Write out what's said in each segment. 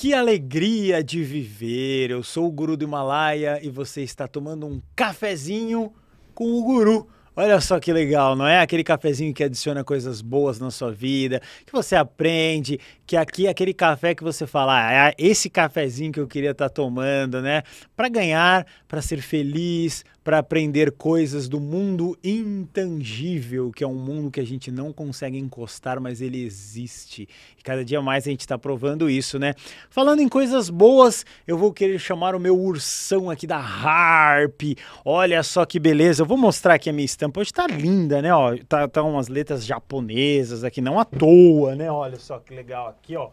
Que alegria de viver! Eu sou o Guru do Himalaia e você está tomando um cafezinho com o Guru. Olha só que legal, não é? Aquele cafezinho que adiciona coisas boas na sua vida, que você aprende, que aqui é aquele café que você fala, ah, é esse cafezinho que eu queria estar tá tomando, né? Para ganhar, para ser feliz, para aprender coisas do mundo intangível, que é um mundo que a gente não consegue encostar, mas ele existe. E cada dia mais a gente está provando isso, né? Falando em coisas boas, eu vou querer chamar o meu ursão aqui da Harp. Olha só que beleza. Eu vou mostrar aqui a minha estampa. Hoje tá linda, né? Ó, tá, tá umas letras japonesas aqui, não à toa, né? Olha só que legal aqui, ó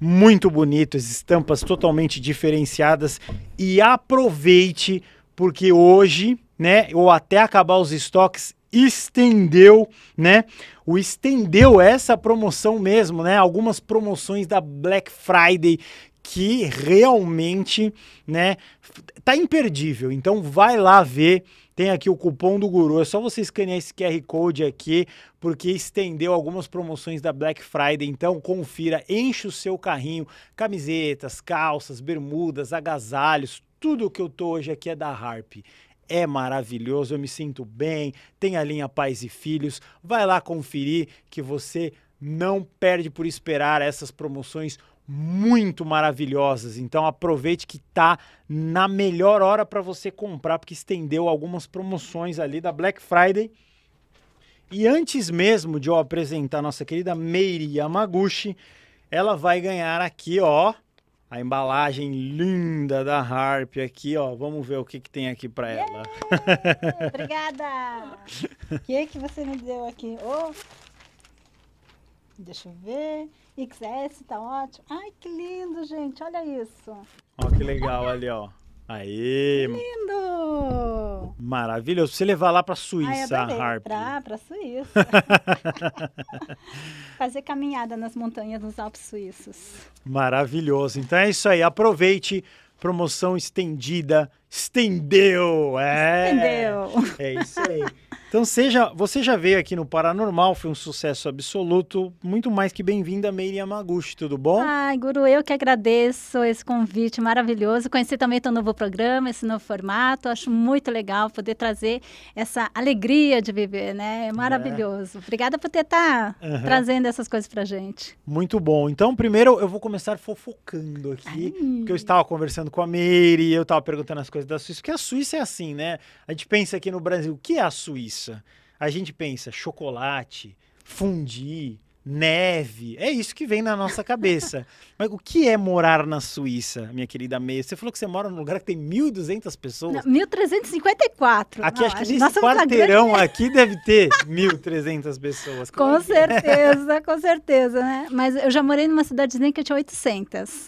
muito bonito, as estampas totalmente diferenciadas e aproveite porque hoje, né, ou até acabar os estoques, estendeu, né? O estendeu essa promoção mesmo, né? Algumas promoções da Black Friday que realmente, né, tá imperdível. Então vai lá ver, tem aqui o cupom do Guru, é só você escanear esse QR Code aqui, porque estendeu algumas promoções da Black Friday. Então confira, enche o seu carrinho, camisetas, calças, bermudas, agasalhos, tudo o que eu tô hoje aqui é da Harp é maravilhoso, eu me sinto bem, tem a linha Pais e Filhos, vai lá conferir que você não perde por esperar essas promoções muito maravilhosas. Então aproveite que tá na melhor hora para você comprar, porque estendeu algumas promoções ali da Black Friday. E antes mesmo de eu apresentar nossa querida Meiri Yamaguchi, ela vai ganhar aqui, ó, a embalagem linda da Harp aqui, ó. Vamos ver o que, que tem aqui para ela. Obrigada! O que, que você me deu aqui? Oh. Deixa eu ver. XS, tá ótimo. Ai, que lindo, gente. Olha isso. Ó, que legal ali, ó. Aê! Lindo! Maravilhoso. Você levar lá para Suíça, Ai, Harp. Pra, pra Suíça. Fazer caminhada nas montanhas dos Alpes suíços. Maravilhoso. Então é isso aí. Aproveite promoção estendida. Estendeu! É! Estendeu! É isso aí. Então seja, você já veio aqui no Paranormal, foi um sucesso absoluto, muito mais que bem-vinda, Meire Yamaguchi, tudo bom? Ai, Guru, eu que agradeço esse convite maravilhoso, conheci também teu novo programa, esse novo formato, acho muito legal poder trazer essa alegria de viver, né? É maravilhoso. É. Obrigada por ter tá uhum. trazendo essas coisas pra gente. Muito bom. Então, primeiro eu vou começar fofocando aqui, Ai. porque eu estava conversando com a Meire, eu estava perguntando as coisas da Suíça, porque a Suíça é assim, né? A gente pensa aqui no Brasil, o que é a Suíça? pensa, a gente pensa chocolate, fundi, neve. É isso que vem na nossa cabeça. Mas o que é morar na Suíça, minha querida Meia? Você falou que você mora num lugar que tem 1.200 pessoas. Não, 1.354. Aqui, Não, acho que nesse quarteirão grande... aqui deve ter 1.300 pessoas. com é, é? certeza, com certeza, né? Mas eu já morei numa cidadezinha que tinha 800.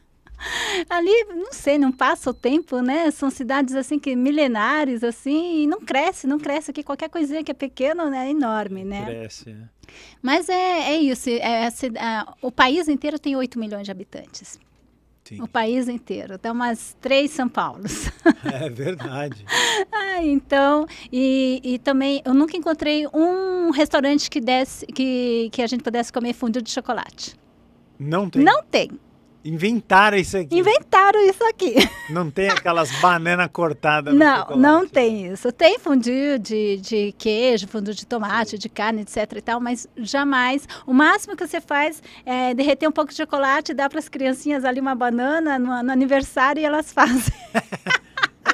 ali, não sei, não passa o tempo, né? São cidades assim que milenares, assim, e não cresce, não cresce. Aqui qualquer coisinha que é pequeno né, é enorme, né? Cresce, né? Mas é, é isso. É, a, o país inteiro tem 8 milhões de habitantes. Sim. O país inteiro, dá então, umas três São Paulos. É verdade. ah, então, e, e também eu nunca encontrei um restaurante que desse que, que a gente pudesse comer fundido de chocolate. Não tem. Não tem. Inventaram isso aqui. Inventaram isso aqui. Não tem aquelas bananas cortadas Não, chocolate. não tem isso. Tem fundir de, de queijo, fundo de tomate, de carne, etc e tal, mas jamais. O máximo que você faz é derreter um pouco de chocolate, dar para as criancinhas ali uma banana no, no aniversário e elas fazem.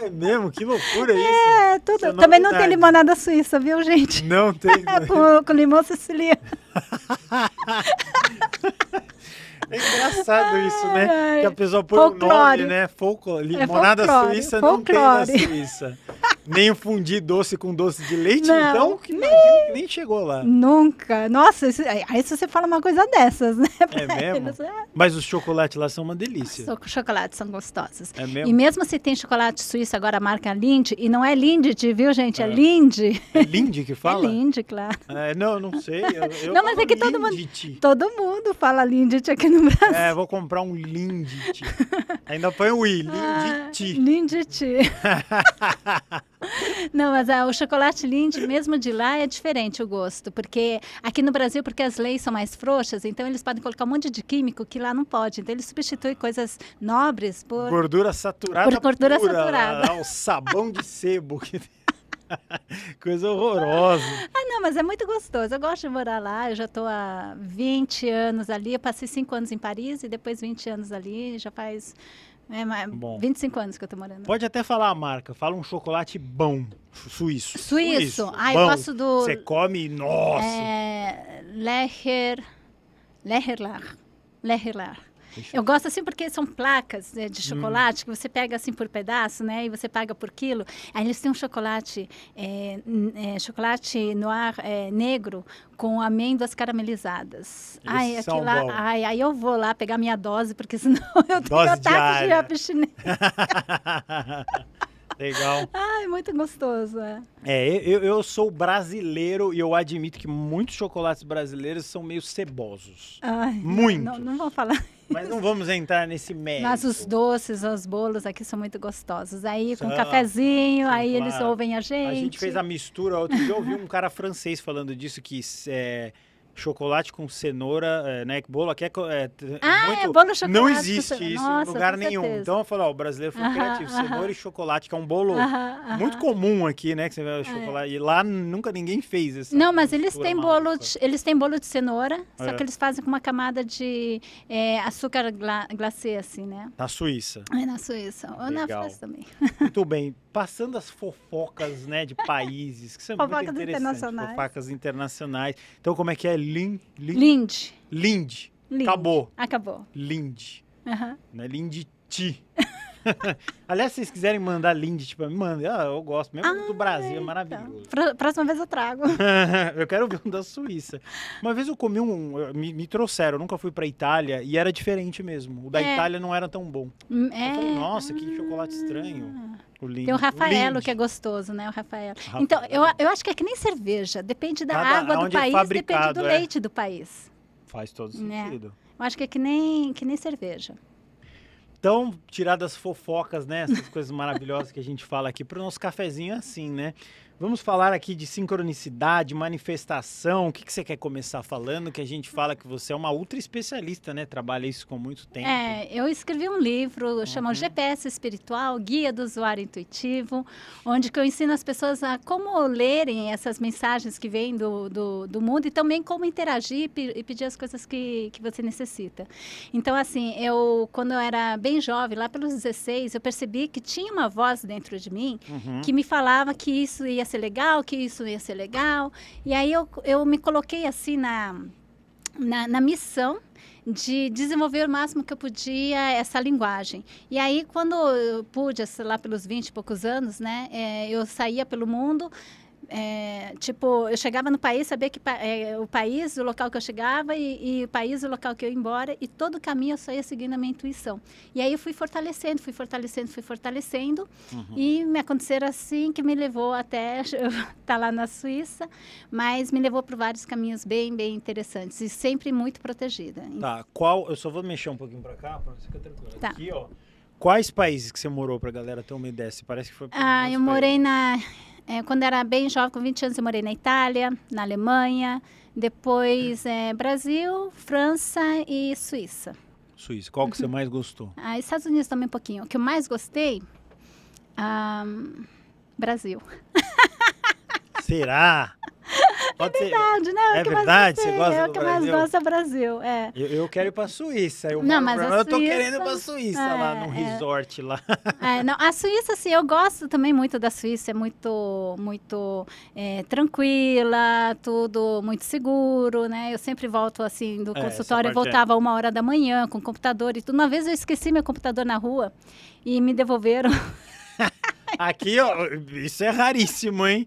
É mesmo? Que loucura é, isso. É, tudo. É Também não tem limonada suíça, viu, gente? Não tem. com, com limão siciliano. É engraçado isso, né? Que a pessoa põe o nome, né? Folclore. É Limonada folclore. suíça folclore. não tem na Suíça. nem fundir doce com doce de leite, não, então? Que nem, nem, chegou lá. Nunca. Nossa, isso, aí você fala uma coisa dessas, né? É mesmo? É. Mas os chocolates lá são uma delícia. Os chocolates são gostosos. É mesmo? E mesmo se tem chocolate suíço agora, a marca Lindt, e não é Lindt, viu, gente? É, é Lindt. É Lindt que é fala? É Lindt, claro. É, não, não sei. Eu, eu não, mas é que todo mundo, todo mundo fala Lindt aqui no no Brasil. É, vou comprar um Lindt. Ainda põe o i, ah, Lindt. Lindt. Não, mas ah, o chocolate Lindt, mesmo de lá, é diferente o gosto, porque aqui no Brasil, porque as leis são mais frouxas, então eles podem colocar um monte de químico que lá não pode. Então eles substituem coisas nobres por gordura saturada. Por gordura pura, saturada. Ah, o sabão de sebo que Coisa horrorosa. ah, não, mas é muito gostoso. Eu gosto de morar lá. Eu já estou há 20 anos ali. Eu passei 5 anos em Paris e depois 20 anos ali. Já faz é, bom. 25 anos que eu estou morando. Pode até falar a marca. Fala um chocolate bom, suíço. Suíço. Ah, eu gosto do... Você come, nossa. É, Lecher... Leherlar. Lecherlar. Eu gosto assim porque são placas né, de hum. chocolate hum. que você pega assim por pedaço, né? E você paga por quilo. Aí eles têm um chocolate, é, é, chocolate noir é, negro com amêndoas caramelizadas. ai, aqui lá, ai, aí eu vou lá pegar minha dose, porque senão eu tenho dose ataque de, de abstinência. Legal. Ai, muito gostoso, é. É, eu, eu sou brasileiro e eu admito que muitos chocolates brasileiros são meio cebosos. Ai, muito. Não, não vou falar mas não vamos entrar nesse mérito. Mas os doces, os bolos aqui são muito gostosos. Aí São, com cafezinho, sim, aí claro. eles ouvem a gente. A gente fez a mistura. Outro dia eu ouvi um cara francês falando disso, que é, chocolate com cenoura, eh, né? Bolo aqui é, é, ah, é muito... é bolo chocolate. Não existe isso Nossa, em lugar nenhum. Certeza. Então eu falo, ó, o brasileiro foi uh -huh, criativo, uh -huh. cenoura e chocolate, que é um bolo uh -huh, muito comum aqui, né? Que você vê é. chocolate. E lá nunca ninguém fez isso. Não, mas eles têm bolo, de, eles têm bolo de cenoura, só é. que eles fazem com uma camada de eh, açúcar gla, glacê, assim, né? Na Suíça. É na Suíça. Ou Legal. na França também. Muito bem passando as fofocas, né, de países, que são é fofocas muito internacionais. Fofocas internacionais. Então, como é que é? Lin, lin... Lind. Lind. Lind. Acabou. Acabou. Lind. Uhum. Não é Linditi. Aliás, se vocês quiserem mandar Lindy, tipo, me manda. Ah, eu gosto mesmo ah, do Brasil, é então. maravilhoso. Então. Próxima vez eu trago. eu quero ver um da Suíça. Uma vez eu comi um. Me, me trouxeram, eu nunca fui pra Itália e era diferente mesmo. O da é. Itália não era tão bom. Hum, é. Falei, Nossa, que chocolate estranho. Ah. O lindo. Tem o Rafaelo, o que é gostoso, né? O Rafaelo. Rafael. Então, eu, eu acho que é que nem cerveja. Depende da Cada, água do é país, é depende do é. leite do país. Faz todo né? sentido. É. Eu acho que é que nem, que nem cerveja. Então, tirar das fofocas, né? Essas coisas maravilhosas que a gente fala aqui para o nosso cafezinho é assim, né? Vamos falar aqui de sincronicidade, manifestação. O que, que você quer começar falando? Que a gente fala que você é uma ultra especialista, né? Trabalha isso com muito tempo. É, eu escrevi um livro, uhum. chama GPS Espiritual, Guia do Usuário Intuitivo, onde que eu ensino as pessoas a como lerem essas mensagens que vêm do, do, do mundo e também como interagir e, pedir as coisas que, que você necessita. Então, assim, eu, quando eu era bem jovem, lá pelos 16, eu percebi que tinha uma voz dentro de mim uhum. que me falava que isso ia ser legal, que isso ia ser legal. E aí eu, eu me coloquei assim na, na, na missão de desenvolver o máximo que eu podia essa linguagem. E aí, quando eu pude, sei lá, pelos 20 e poucos anos, né, é, eu saía pelo mundo é, tipo, eu chegava no país, sabia que é, o país, o local que eu chegava e, e, o país, o local que eu ia embora, e todo o caminho eu só ia seguindo a minha intuição. E aí eu fui fortalecendo, fui fortalecendo, fui fortalecendo, uhum. e me aconteceram assim que me levou até estar tá lá na Suíça, mas me levou por vários caminhos bem, bem interessantes e sempre muito protegida. Tá, qual, eu só vou mexer um pouquinho para cá, para ficar tranquila. Tá. Aqui, ó. Quais países que você morou para a galera ter uma ideia? Parece que foi. Ah, eu morei na é, quando era bem jovem, com 20 anos, eu morei na Itália, na Alemanha, depois é, Brasil, França e Suíça. Suíça. Qual que você uhum. mais gostou? Ah, Estados Unidos também um pouquinho. O que eu mais gostei, ah, Brasil. Será? É Pode é verdade, ser. né? É, é verdade, você gosta é o que mais gosta do Brasil. É. Eu, eu quero ir pra Suíça. Eu, não, mas eu tô Suíça... querendo ir pra Suíça, é, lá no é. resort lá. É, não, a Suíça, assim, eu gosto também muito da Suíça, é muito, muito tranquila, tudo muito seguro, né? Eu sempre volto, assim, do consultório, eu voltava uma hora da manhã com o computador e tudo. Uma vez eu esqueci meu computador na rua e me devolveram. Aqui, ó, isso é raríssimo, hein?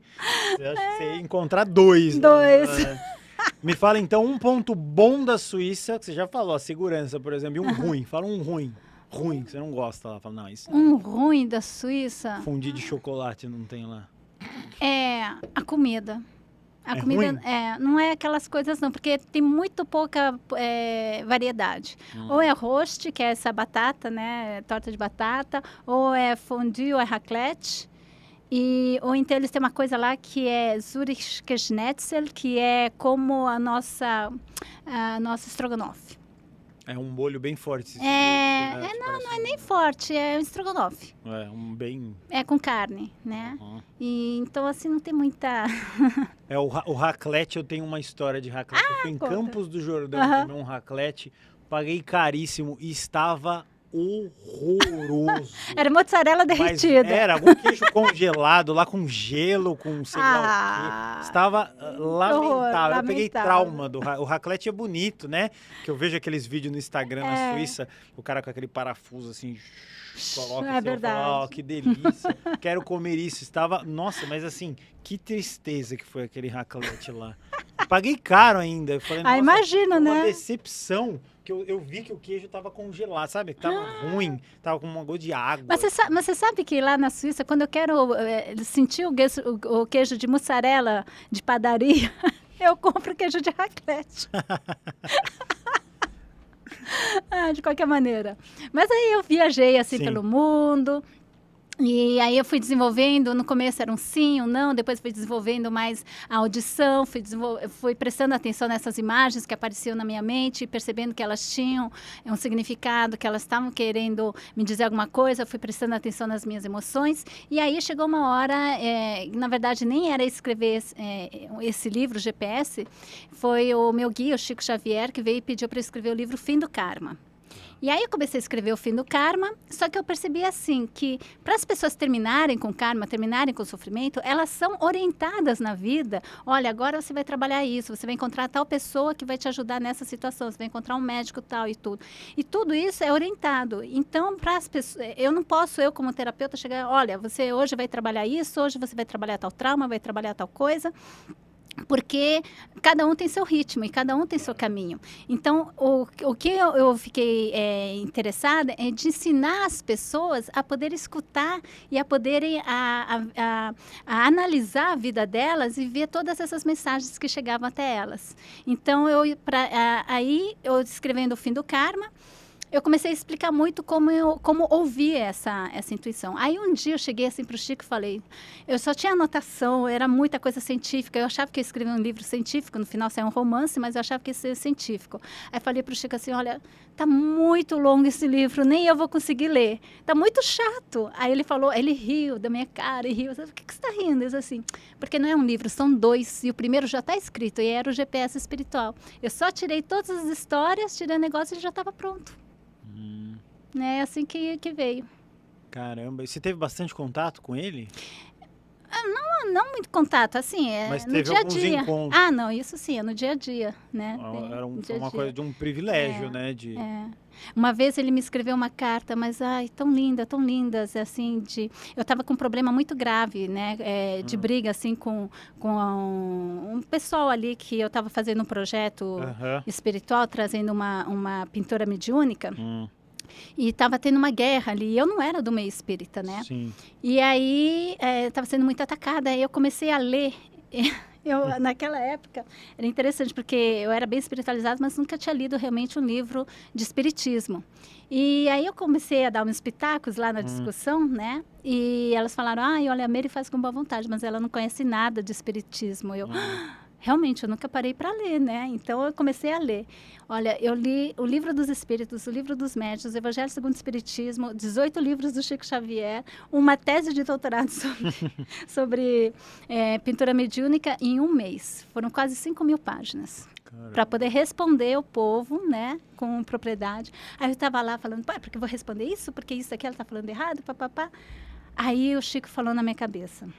Você é. encontrar dois. Né? Dois. Né? Me fala então um ponto bom da Suíça, que você já falou, a segurança, por exemplo, e um ruim. Fala um ruim. Ruim, que você não gosta lá. Fala, não, isso. Um ruim da Suíça. Fundir de chocolate não tem lá. É a comida. A é, é comida ruim? É, não é aquelas coisas não, porque tem muito pouca é, variedade. Hum. Ou é roast, que é essa batata, né, torta de batata, ou é fondue, ou é raclette. E, ou então eles têm uma coisa lá que é Zurich Schnitzel, que é como a nossa, a nossa estrogonofe. É um molho bem forte. É, tipo é, não, não é nem forte, é um estrogonofe. É, um bem... É com carne, né? Uhum. E, então, assim, não tem muita... é, o, o raclete, eu tenho uma história de raclete. Ah, eu fui em ah, conta. Campos do Jordão uhum. comer um raclete, paguei caríssimo e estava horroroso. era mozzarella derretida. Mas era queijo congelado lá com gelo, com sei lá ah, o quê. Ah, Estava lamentável. Ah, horror, lamentável. Eu peguei trauma do o raclette é bonito, né? Que eu vejo aqueles vídeos no Instagram é. na Suíça, o cara com aquele parafuso assim, coloca é assim, verdade. Falo, oh, que delícia. Quero comer isso. Estava, nossa, mas assim, que tristeza que foi aquele raclette lá. paguei caro ainda. Eu falei, ah, imagina, né? Uma decepção que eu, eu vi que o queijo tava congelado, sabe? Tava ah. ruim, tava com uma gota de água. Mas você, sabe, mas você sabe que lá na Suíça, quando eu quero é, sentir o queijo, o, o queijo de mussarela de padaria, eu compro queijo de raclette. Ah, de qualquer maneira. Mas aí eu viajei assim Sim. pelo mundo, e aí eu fui desenvolvendo, no começo era um sim, um não, depois fui desenvolvendo mais a audição, fui, fui prestando atenção nessas imagens que apareciam na minha mente, percebendo que elas tinham é, um significado, que elas estavam querendo me dizer alguma coisa, fui prestando atenção nas minhas emoções. E aí chegou uma hora, é, na verdade nem era escrever esse, é, esse livro, GPS, foi o meu guia, o Chico Xavier, que veio e pediu para escrever o livro Fim do Karma. E aí eu comecei a escrever o fim do karma, só que eu percebi assim que para as pessoas terminarem com karma, terminarem com sofrimento, elas são orientadas na vida. Olha, agora você vai trabalhar isso, você vai encontrar tal pessoa que vai te ajudar nessa situação, você vai encontrar um médico tal e tudo. E tudo isso é orientado. Então, para as pessoas, eu não posso eu como terapeuta chegar, olha, você hoje vai trabalhar isso, hoje você vai trabalhar tal trauma, vai trabalhar tal coisa porque cada um tem seu ritmo e cada um tem seu caminho. Então, o, o que eu, eu fiquei é, interessada é de ensinar as pessoas a poder escutar e a poderem a, a, a, a, analisar a vida delas e ver todas essas mensagens que chegavam até elas. Então, eu pra, aí eu escrevendo o fim do karma eu comecei a explicar muito como eu, como ouvir essa essa intuição. Aí um dia eu cheguei assim para o Chico e falei, eu só tinha anotação, era muita coisa científica. Eu achava que eu escrevia um livro científico, no final saiu um romance, mas eu achava que ia ser científico. Aí falei para o Chico assim, olha, tá muito longo esse livro, nem eu vou conseguir ler. Tá muito chato. Aí ele falou, ele riu da minha cara e riu. Eu falei, Por que, que você está rindo? Ele assim, porque não é um livro, são dois e o primeiro já está escrito e era o GPS espiritual. Eu só tirei todas as histórias, tirei o negócio e já estava pronto. Uhum. É assim que, que veio. Caramba, e você teve bastante contato com ele? Ah, não, não muito contato, assim, é Mas no dia a dia. Encontros. Ah, não, isso sim, é no dia a dia, né? Era um, dia -dia. uma coisa de um privilégio, é, né? De... É. Uma vez ele me escreveu uma carta, mas ai, tão linda, tão lindas, assim, de eu estava com um problema muito grave, né, é, de uhum. briga assim com com um, um pessoal ali que eu estava fazendo um projeto uhum. espiritual, trazendo uma uma pintora mediúnica. Uhum. E estava tendo uma guerra ali. Eu não era do meio espírita, né? Sim. E aí estava é, sendo muito atacada. Aí eu comecei a ler eu, naquela época, era interessante, porque eu era bem espiritualizada, mas nunca tinha lido realmente um livro de espiritismo. E aí eu comecei a dar uns pitacos lá na hum. discussão, né? E elas falaram, ah, olha, a Mary faz com boa vontade, mas ela não conhece nada de espiritismo. Eu... Hum realmente eu nunca parei para ler, né? Então eu comecei a ler. Olha, eu li o Livro dos Espíritos, o Livro dos Médios, o Evangelho segundo o Espiritismo, 18 livros do Chico Xavier, uma tese de doutorado sobre, sobre é, pintura mediúnica em um mês. Foram quase 5 mil páginas para poder responder o povo, né, com propriedade. Aí eu estava lá falando, pai, porque vou responder isso, porque isso aqui ela está falando errado, papapá. Aí o Chico falou na minha cabeça,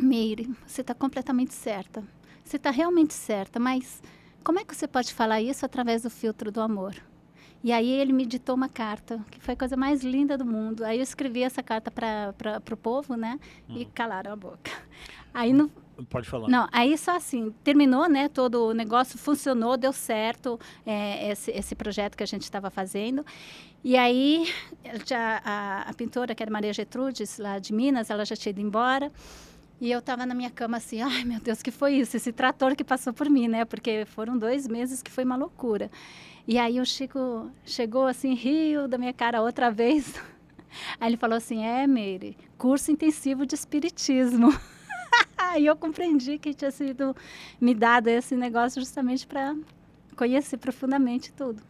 Meire, você está completamente certa você está realmente certa, mas como é que você pode falar isso através do filtro do amor? E aí ele me ditou uma carta, que foi a coisa mais linda do mundo. Aí eu escrevi essa carta para o povo, né? E hum. calaram a boca. Aí não Pode falar. Não, aí só assim, terminou, né? Todo o negócio funcionou, deu certo é, esse, esse projeto que a gente estava fazendo. E aí, já, a, a pintora, que era Maria Getrudes, lá de Minas, ela já tinha ido embora. E eu estava na minha cama assim, ai meu Deus, que foi isso? Esse trator que passou por mim, né? Porque foram dois meses que foi uma loucura. E aí o Chico chegou assim, riu da minha cara outra vez. Aí ele falou assim, é, Meire, curso intensivo de espiritismo. e eu compreendi que tinha sido me dado esse negócio justamente para conhecer profundamente tudo.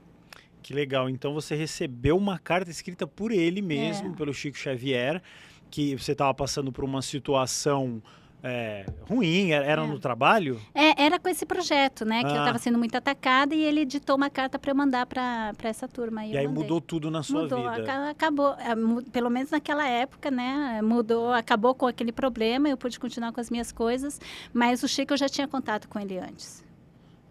Que legal. Então você recebeu uma carta escrita por ele mesmo, é. pelo Chico Xavier, que você estava passando por uma situação é, ruim, era é. no trabalho? É, era com esse projeto, né? Que ah. eu estava sendo muito atacada e ele editou uma carta para eu mandar para essa turma. E, e aí mudou tudo na sua mudou, vida? acabou. É, pelo menos naquela época, né? Mudou, acabou com aquele problema, eu pude continuar com as minhas coisas, mas o Chico eu já tinha contato com ele antes.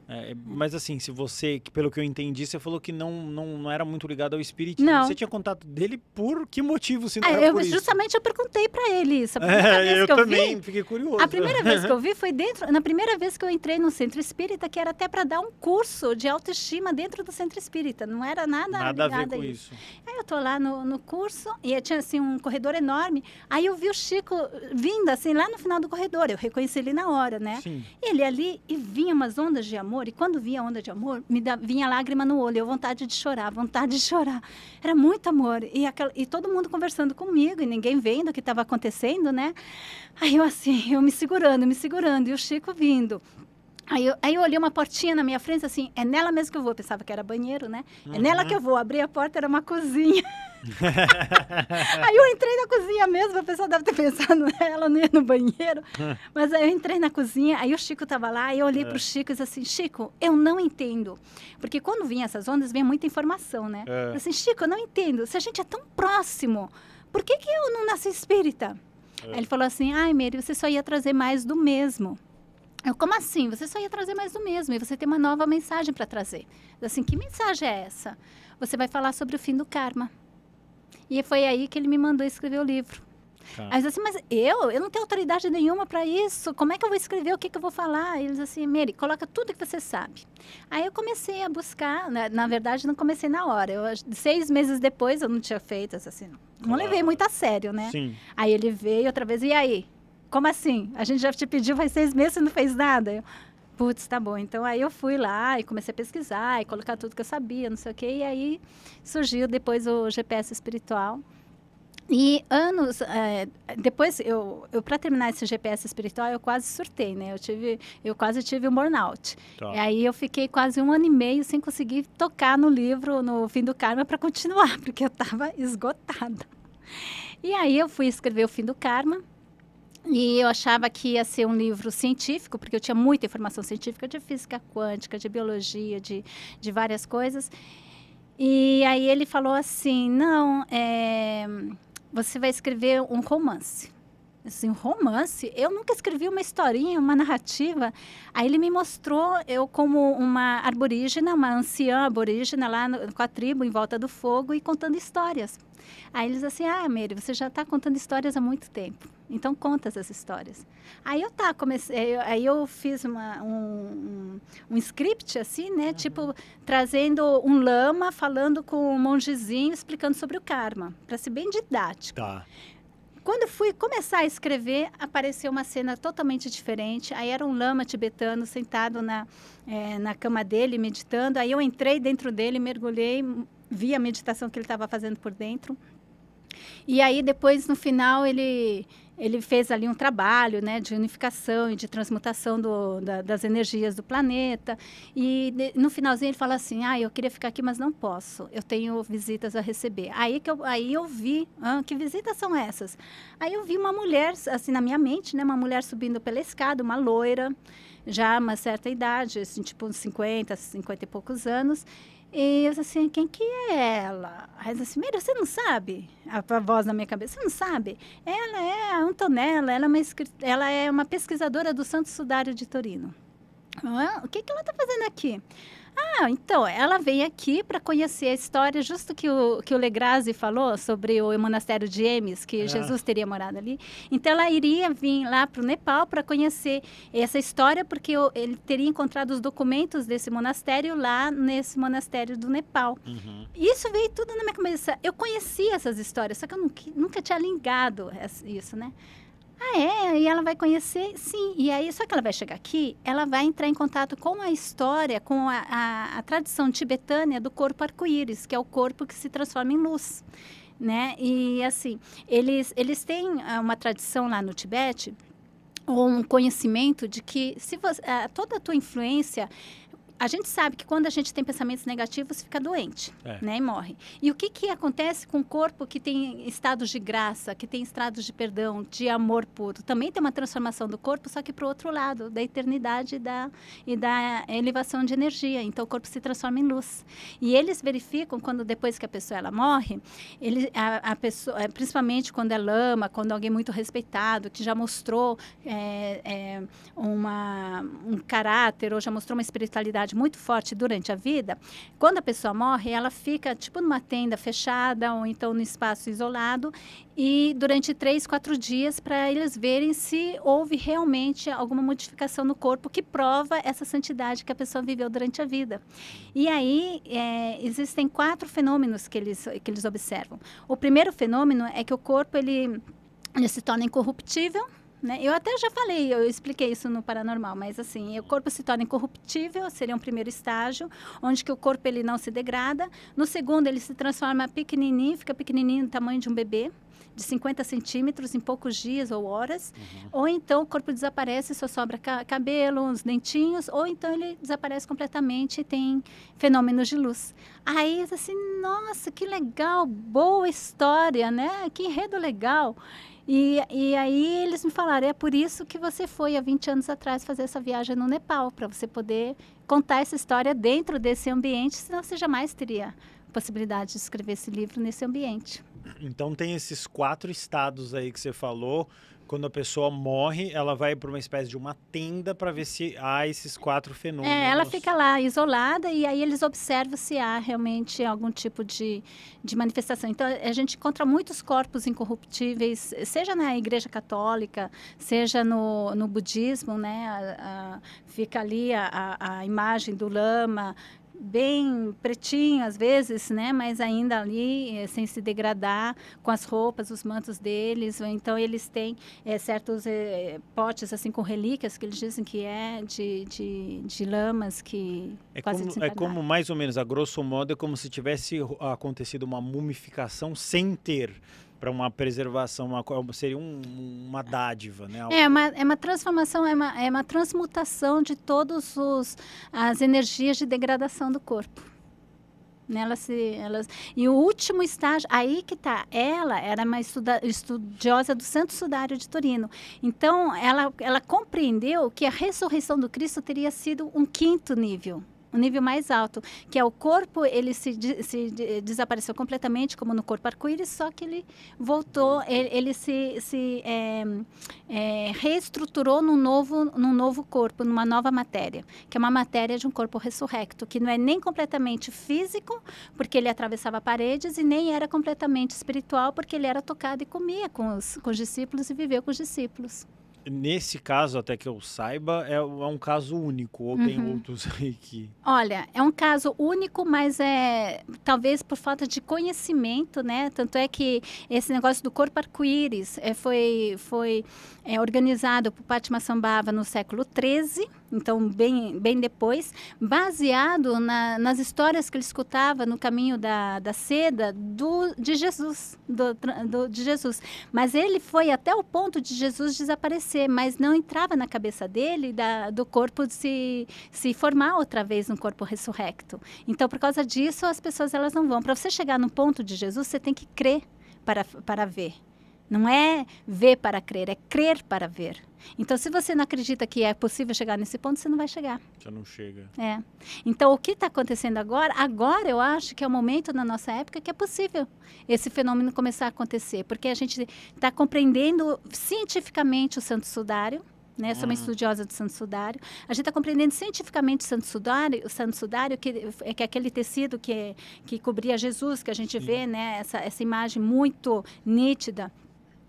É, é, mas assim, se você, pelo que eu entendi, você falou que não, não, não era muito ligado ao espiritismo. Não. Você tinha contato dele por que motivo? Se não é, eu, justamente eu perguntei para ele isso. É, eu, eu, também vi, fiquei curioso. A primeira vez que eu vi foi dentro, na primeira vez que eu entrei no centro espírita, que era até para dar um curso de autoestima dentro do centro espírita. Não era nada, nada a ver com a isso. isso. É, aí eu tô lá no, no curso e tinha assim um corredor enorme. Aí eu vi o Chico vindo assim lá no final do corredor. Eu reconheci ele na hora, né? Sim. Ele ali e vinha umas ondas de amor amor, e quando via onda de amor, me da, vinha lágrima no olho, eu vontade de chorar, vontade de chorar. Era muito amor. E, aquela, e todo mundo conversando comigo, e ninguém vendo o que estava acontecendo, né? Aí eu assim, eu me segurando, me segurando, e o Chico vindo. Aí eu, aí eu olhei uma portinha na minha frente, assim, é nela mesmo que eu vou. Eu pensava que era banheiro, né? É uhum. É nela que eu vou. Abri a porta, era uma cozinha. aí eu entrei na cozinha mesmo, a pessoa deve ter pensado nela, não ia no banheiro. Mas aí eu entrei na cozinha, aí o Chico estava lá, aí eu olhei é. pro Chico e disse assim, Chico, eu não entendo. Porque quando vinha essas ondas, vinha muita informação, né? É. Assim, Chico, eu não entendo. Se a gente é tão próximo, por que, que eu não nasci espírita? É. Aí ele falou assim, ai, Mary, você só ia trazer mais do mesmo. Eu, como assim? Você só ia trazer mais do mesmo e você tem uma nova mensagem para trazer. Assim, que mensagem é essa? Você vai falar sobre o fim do karma. E foi aí que ele me mandou escrever o livro. Tá. Aí eu assim, mas eu? Eu não tenho autoridade nenhuma para isso. Como é que eu vou escrever? O que, que eu vou falar? Eles assim, Mary, coloca tudo que você sabe. Aí eu comecei a buscar, na, né, na verdade, não comecei na hora. Eu, seis meses depois eu não tinha feito, assim, não, claro. levei muito a sério, né? Sim. Aí ele veio outra vez, e aí? Como assim? A gente já te pediu faz seis meses e não fez nada? Eu, putz, tá bom. Então aí eu fui lá e comecei a pesquisar e colocar tudo que eu sabia, não sei o quê. E aí surgiu depois o GPS espiritual. E anos é, depois, eu, eu para terminar esse GPS espiritual, eu quase surtei, né? Eu tive, eu quase tive um burnout. Tá. E aí eu fiquei quase um ano e meio sem conseguir tocar no livro, no fim do karma, para continuar, porque eu estava esgotada. E aí eu fui escrever o fim do karma e eu achava que ia ser um livro científico, porque eu tinha muita informação científica de física quântica, de biologia, de, de várias coisas. E aí ele falou assim: não, é, você vai escrever um romance. Assim, um romance? Eu nunca escrevi uma historinha, uma narrativa. Aí ele me mostrou eu como uma arborígena, uma anciã aborígena lá no, com a tribo em volta do fogo e contando histórias. Aí eles assim: ah, Mary, você já está contando histórias há muito tempo. Então conta essas histórias. Aí eu tá, comecei, eh, aí eu fiz uma, um, um, um, script assim, né? Uhum. Tipo, trazendo um lama falando com um mongezinho, explicando sobre o karma, para ser bem didático. Tá. Quando fui começar a escrever, apareceu uma cena totalmente diferente. Aí era um lama tibetano sentado na, é, na cama dele, meditando. Aí eu entrei dentro dele, mergulhei, vi a meditação que ele estava fazendo por dentro. E aí depois, no final, ele ele fez ali um trabalho né, de unificação e de transmutação do, da, das energias do planeta. E de, no finalzinho ele fala assim: ah, eu queria ficar aqui, mas não posso. Eu tenho visitas a receber. Aí que eu, aí eu vi, ah, que visitas são essas? Aí eu vi uma mulher, assim, na minha mente, né, uma mulher subindo pela escada, uma loira, já uma certa idade, assim, tipo uns 50, 50 e poucos anos. E eu disse assim, quem que é ela? Aí eu disse assim, Mira, você não sabe? A, voz na minha cabeça, você não sabe? Ela é a Antonella, ela é uma, ela é uma pesquisadora do Santo Sudário de Torino. Ah, o que, que ela está fazendo aqui? Ah, então, ela vem aqui para conhecer a história, justo que o, que o Legrazi falou sobre o monastério de Emes, que é. Jesus teria morado ali. Então, ela iria vir lá para o Nepal para conhecer essa história, porque ele teria encontrado os documentos desse monastério lá nesse monastério do Nepal. Uhum. Isso veio tudo na minha cabeça. Eu conhecia essas histórias, só que eu nunca, nunca tinha ligado isso, né? Ah, é? E ela vai conhecer? Sim. E aí, só que ela vai chegar aqui, ela vai entrar em contato com a história, com a, a, a tradição tibetana do corpo arco-íris, que é o corpo que se transforma em luz. Né? E assim, eles, eles têm ah, uma tradição lá no Tibete ou um conhecimento de que se você, ah, toda a tua influência a gente sabe que quando a gente tem pensamentos negativos, fica doente, é. né? E morre. E o que, que acontece com o corpo que tem estados de graça, que tem estados de perdão, de amor puro? Também tem uma transformação do corpo, só que para o outro lado, da eternidade e da, e da elevação de energia. Então, o corpo se transforma em luz. E eles verificam quando, depois que a pessoa ela morre, ele, a, a pessoa, eh, principalmente quando é lama, quando é alguém muito respeitado, que já mostrou é, é, uma, um caráter ou já mostrou uma espiritualidade muito forte durante a vida, quando a pessoa morre, ela fica tipo numa tenda fechada ou então num espaço isolado e durante três, quatro dias para eles verem se houve realmente alguma modificação no corpo que prova essa santidade que a pessoa viveu durante a vida. E aí é, existem quatro fenômenos que eles, que eles observam. O primeiro fenômeno é que o corpo ele ele se torna incorruptível, né? Eu até já falei, eu expliquei isso no paranormal, mas assim, o corpo se torna incorruptível, seria um primeiro estágio, onde que o corpo ele não se degrada. No segundo, ele se transforma pequenininho, fica pequenininho do tamanho de um bebê, de 50 centímetros em poucos dias ou horas. Uhum. Ou então o corpo desaparece, só sobra cabelo, uns dentinhos, ou então ele desaparece completamente e tem fenômenos de luz. Aí, assim, nossa, que legal, boa história, né? Que enredo legal. E, e aí eles me falaram: é por isso que você foi há 20 anos atrás fazer essa viagem no Nepal, para você poder contar essa história dentro desse ambiente, senão você jamais teria possibilidade de escrever esse livro nesse ambiente. Então tem esses quatro estados aí que você falou, quando a pessoa morre, ela vai para uma espécie de uma tenda para ver se há esses quatro fenômenos. É, ela fica lá isolada e aí eles observam se há realmente algum tipo de, de manifestação. Então, a gente encontra muitos corpos incorruptíveis, seja na Igreja Católica, seja no, no budismo, né? A, a, fica ali a, a, imagem do lama, bem pretinho às vezes, né? Mas ainda ali é, sem se degradar com as roupas, os mantos deles. Então eles têm é, certos é, potes assim com relíquias que eles dizem que é de, de, de lamas que é como, é como mais ou menos a grosso modo é como se tivesse acontecido uma mumificação sem ter para uma preservação, uma, seria um, uma dádiva, né? É, é uma, é uma transformação, é uma, é uma transmutação de todos os as energias de degradação do corpo. Né, elas elas... E o último estágio, aí que está, ela era uma estuda, estudiosa do Santo Sudário de Torino. Então, ela, ela compreendeu que a ressurreição do Cristo teria sido um quinto nível o nível mais alto, que é o corpo, ele se, se eh, desapareceu completamente, como no corpo arco-íris, só que ele voltou, ele, ele se, se é, é, reestruturou num novo, num novo corpo, numa nova matéria, que é uma matéria de um corpo ressurrecto, que não é nem completamente físico, porque ele atravessava paredes, e nem era completamente espiritual, porque ele era tocado e comia com os, com os discípulos e viveu com os discípulos. Nesse caso, até que eu saiba, é, é um caso único ou uhum. tem outros aí que. Olha, é um caso único, mas é talvez por falta de conhecimento, né? Tanto é que esse negócio do corpo arco-íris é, foi, foi é, organizado por Pátima Sambava no século XIII então bem, bem depois, baseado na, nas histórias que ele escutava no caminho da, da seda do, de Jesus, do, do, de Jesus. Mas ele foi até o ponto de Jesus desaparecer, mas não entrava na cabeça dele da, do corpo de se, se formar outra vez no corpo ressurrecto. Então, por causa disso, as pessoas elas não vão. Para você chegar no ponto de Jesus, você tem que crer para, para ver. Não é ver para crer, é crer para ver. Então, se você não acredita que é possível chegar nesse ponto, você não vai chegar. Já não chega. É. Então, o que está acontecendo agora? Agora eu acho que é o momento na nossa época que é possível esse fenômeno começar a acontecer, porque a gente está compreendendo cientificamente o Santo Sudário. Né? Sou uma uhum. estudiosa do Santo Sudário. A gente está compreendendo cientificamente o Santo Sudário, o Santo Sudário que, é, que é aquele tecido que, que cobria Jesus, que a gente Sim. vê, né? essa, essa imagem muito nítida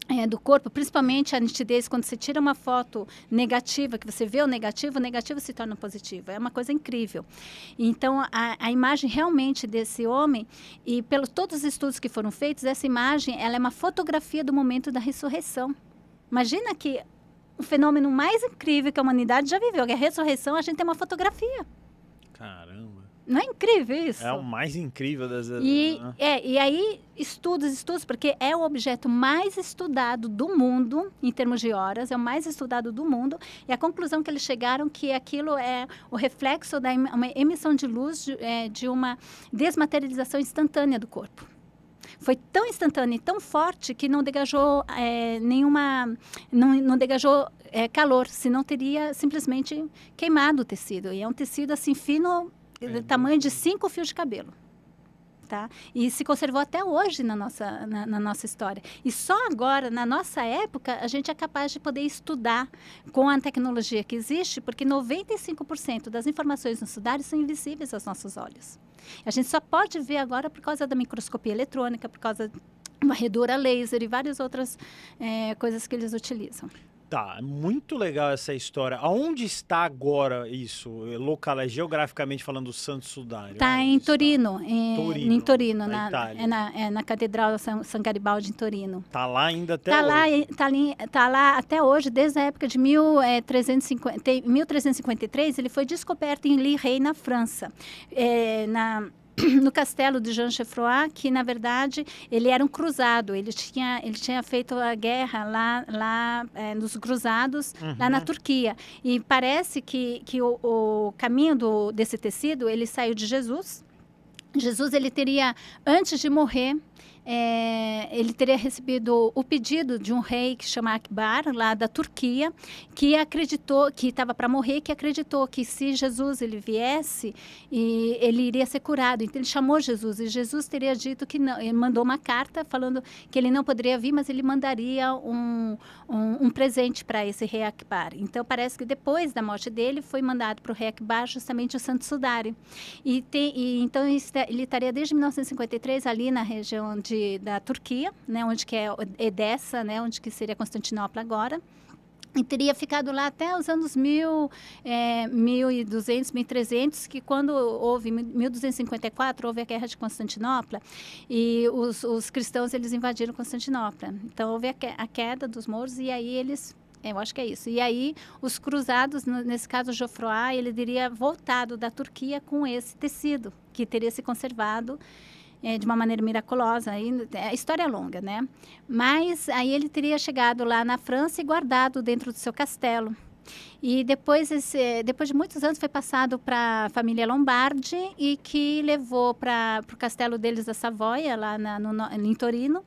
é, do corpo, principalmente a nitidez, quando você tira uma foto negativa, que você vê o negativo, o negativo se torna positivo. É uma coisa incrível. Então, a, a imagem realmente desse homem, e pelos todos os estudos que foram feitos, essa imagem ela é uma fotografia do momento da ressurreição. Imagina que o fenômeno mais incrível que a humanidade já viveu, que é a ressurreição, a gente tem uma fotografia. Caramba! Não é incrível isso? É o mais incrível das e, né? é, e aí, estudos, estudos, porque é o objeto mais estudado do mundo, em termos de horas, é o mais estudado do mundo. E a conclusão que eles chegaram que aquilo é o reflexo da em, uma emissão de luz de, é, de uma desmaterialização instantânea do corpo foi tão instantâneo e tão forte que não degajou é, nenhuma não, não degajou é, calor senão teria simplesmente queimado o tecido e é um tecido assim fino tamanho de cinco fios de cabelo. Tá? E se conservou até hoje na nossa, na, na, nossa história. E só agora, na nossa época, a gente é capaz de poder estudar com a tecnologia que existe, porque 95% das informações no sudário são invisíveis aos nossos olhos. A gente só pode ver agora por causa da microscopia eletrônica, por causa varredura laser e várias outras é, coisas que eles utilizam. Tá, muito legal essa história. Aonde está agora isso? É, local, é geograficamente falando, Santo Sudário? Tá em Torino, em Torino, em Torino na, na É na, é na Catedral São, São Garibaldi, em Torino. Tá lá ainda até tá hoje? Lá, tá, ali, tá lá até hoje, desde a época de 1350, 1353, é, ele foi descoberto em Lirey, na França. É, na no castelo de Jean Cheffroy, que na verdade ele era um cruzado, ele tinha, ele tinha feito a guerra lá, lá é, nos cruzados, uhum. lá na uhum. Turquia. E parece que, que o, o caminho do, desse tecido, ele saiu de Jesus, Jesus ele teria antes de morrer é, ele teria recebido o pedido de um rei que chama Akbar, lá da Turquia, que acreditou que estava para morrer, que acreditou que se Jesus ele viesse, e ele iria ser curado. Então ele chamou Jesus e Jesus teria dito que não, ele mandou uma carta falando que ele não poderia vir, mas ele mandaria um, um, um presente para esse rei Akbar. Então parece que depois da morte dele foi mandado para o rei Akbar justamente o Santo Sudari. E, tem, e então ele estaria desde 1953 ali na região de de, da Turquia, né, onde que é Edessa, né, onde que seria Constantinopla agora. E teria ficado lá até os anos 1000, é, 1200, 1300, que quando houve, 1254, houve a Guerra de Constantinopla, e os, os cristãos, eles invadiram Constantinopla. Então, houve a, a queda dos mouros, e aí eles é, eu acho que é isso. E aí, os cruzados, nesse caso Geoffroy, ele teria voltado da Turquia com esse tecido, que teria se conservado é, de uma maneira miraculosa. Aí, é, a história é longa, né? Mas aí ele teria chegado lá na França e guardado dentro do seu castelo. E depois, esse, depois de muitos anos, foi passado para a família Lombardi e que levou para o castelo deles da Savoia, lá na, no, em Torino.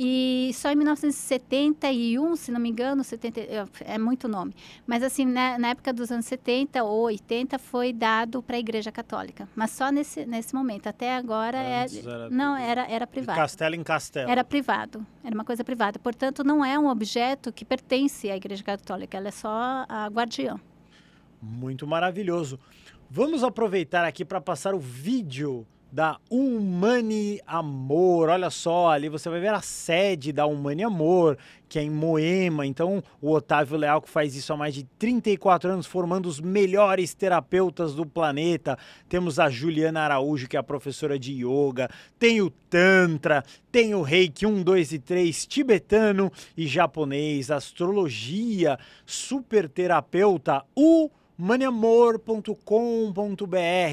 E só em 1971, se não me engano, 70, é muito nome, mas assim, na, né, na época dos anos 70 ou 80 foi dado para a Igreja Católica, mas só nesse, nesse momento. Até agora é, era, não era era privado. De castelo em castelo. Era privado, era uma coisa privada. Portanto, não é um objeto que pertence à Igreja Católica, ela é só a guarda dia. Muito maravilhoso. Vamos aproveitar aqui para passar o vídeo da Humani Amor. Olha só, ali você vai ver a sede da Humani Amor, que é em Moema. Então, o Otávio Leal, que faz isso há mais de 34 anos, formando os melhores terapeutas do planeta. Temos a Juliana Araújo, que é a professora de yoga. Tem o Tantra, tem o Reiki 1, 2 e 3, tibetano e japonês, astrologia, super terapeuta, o maniamor.com.br,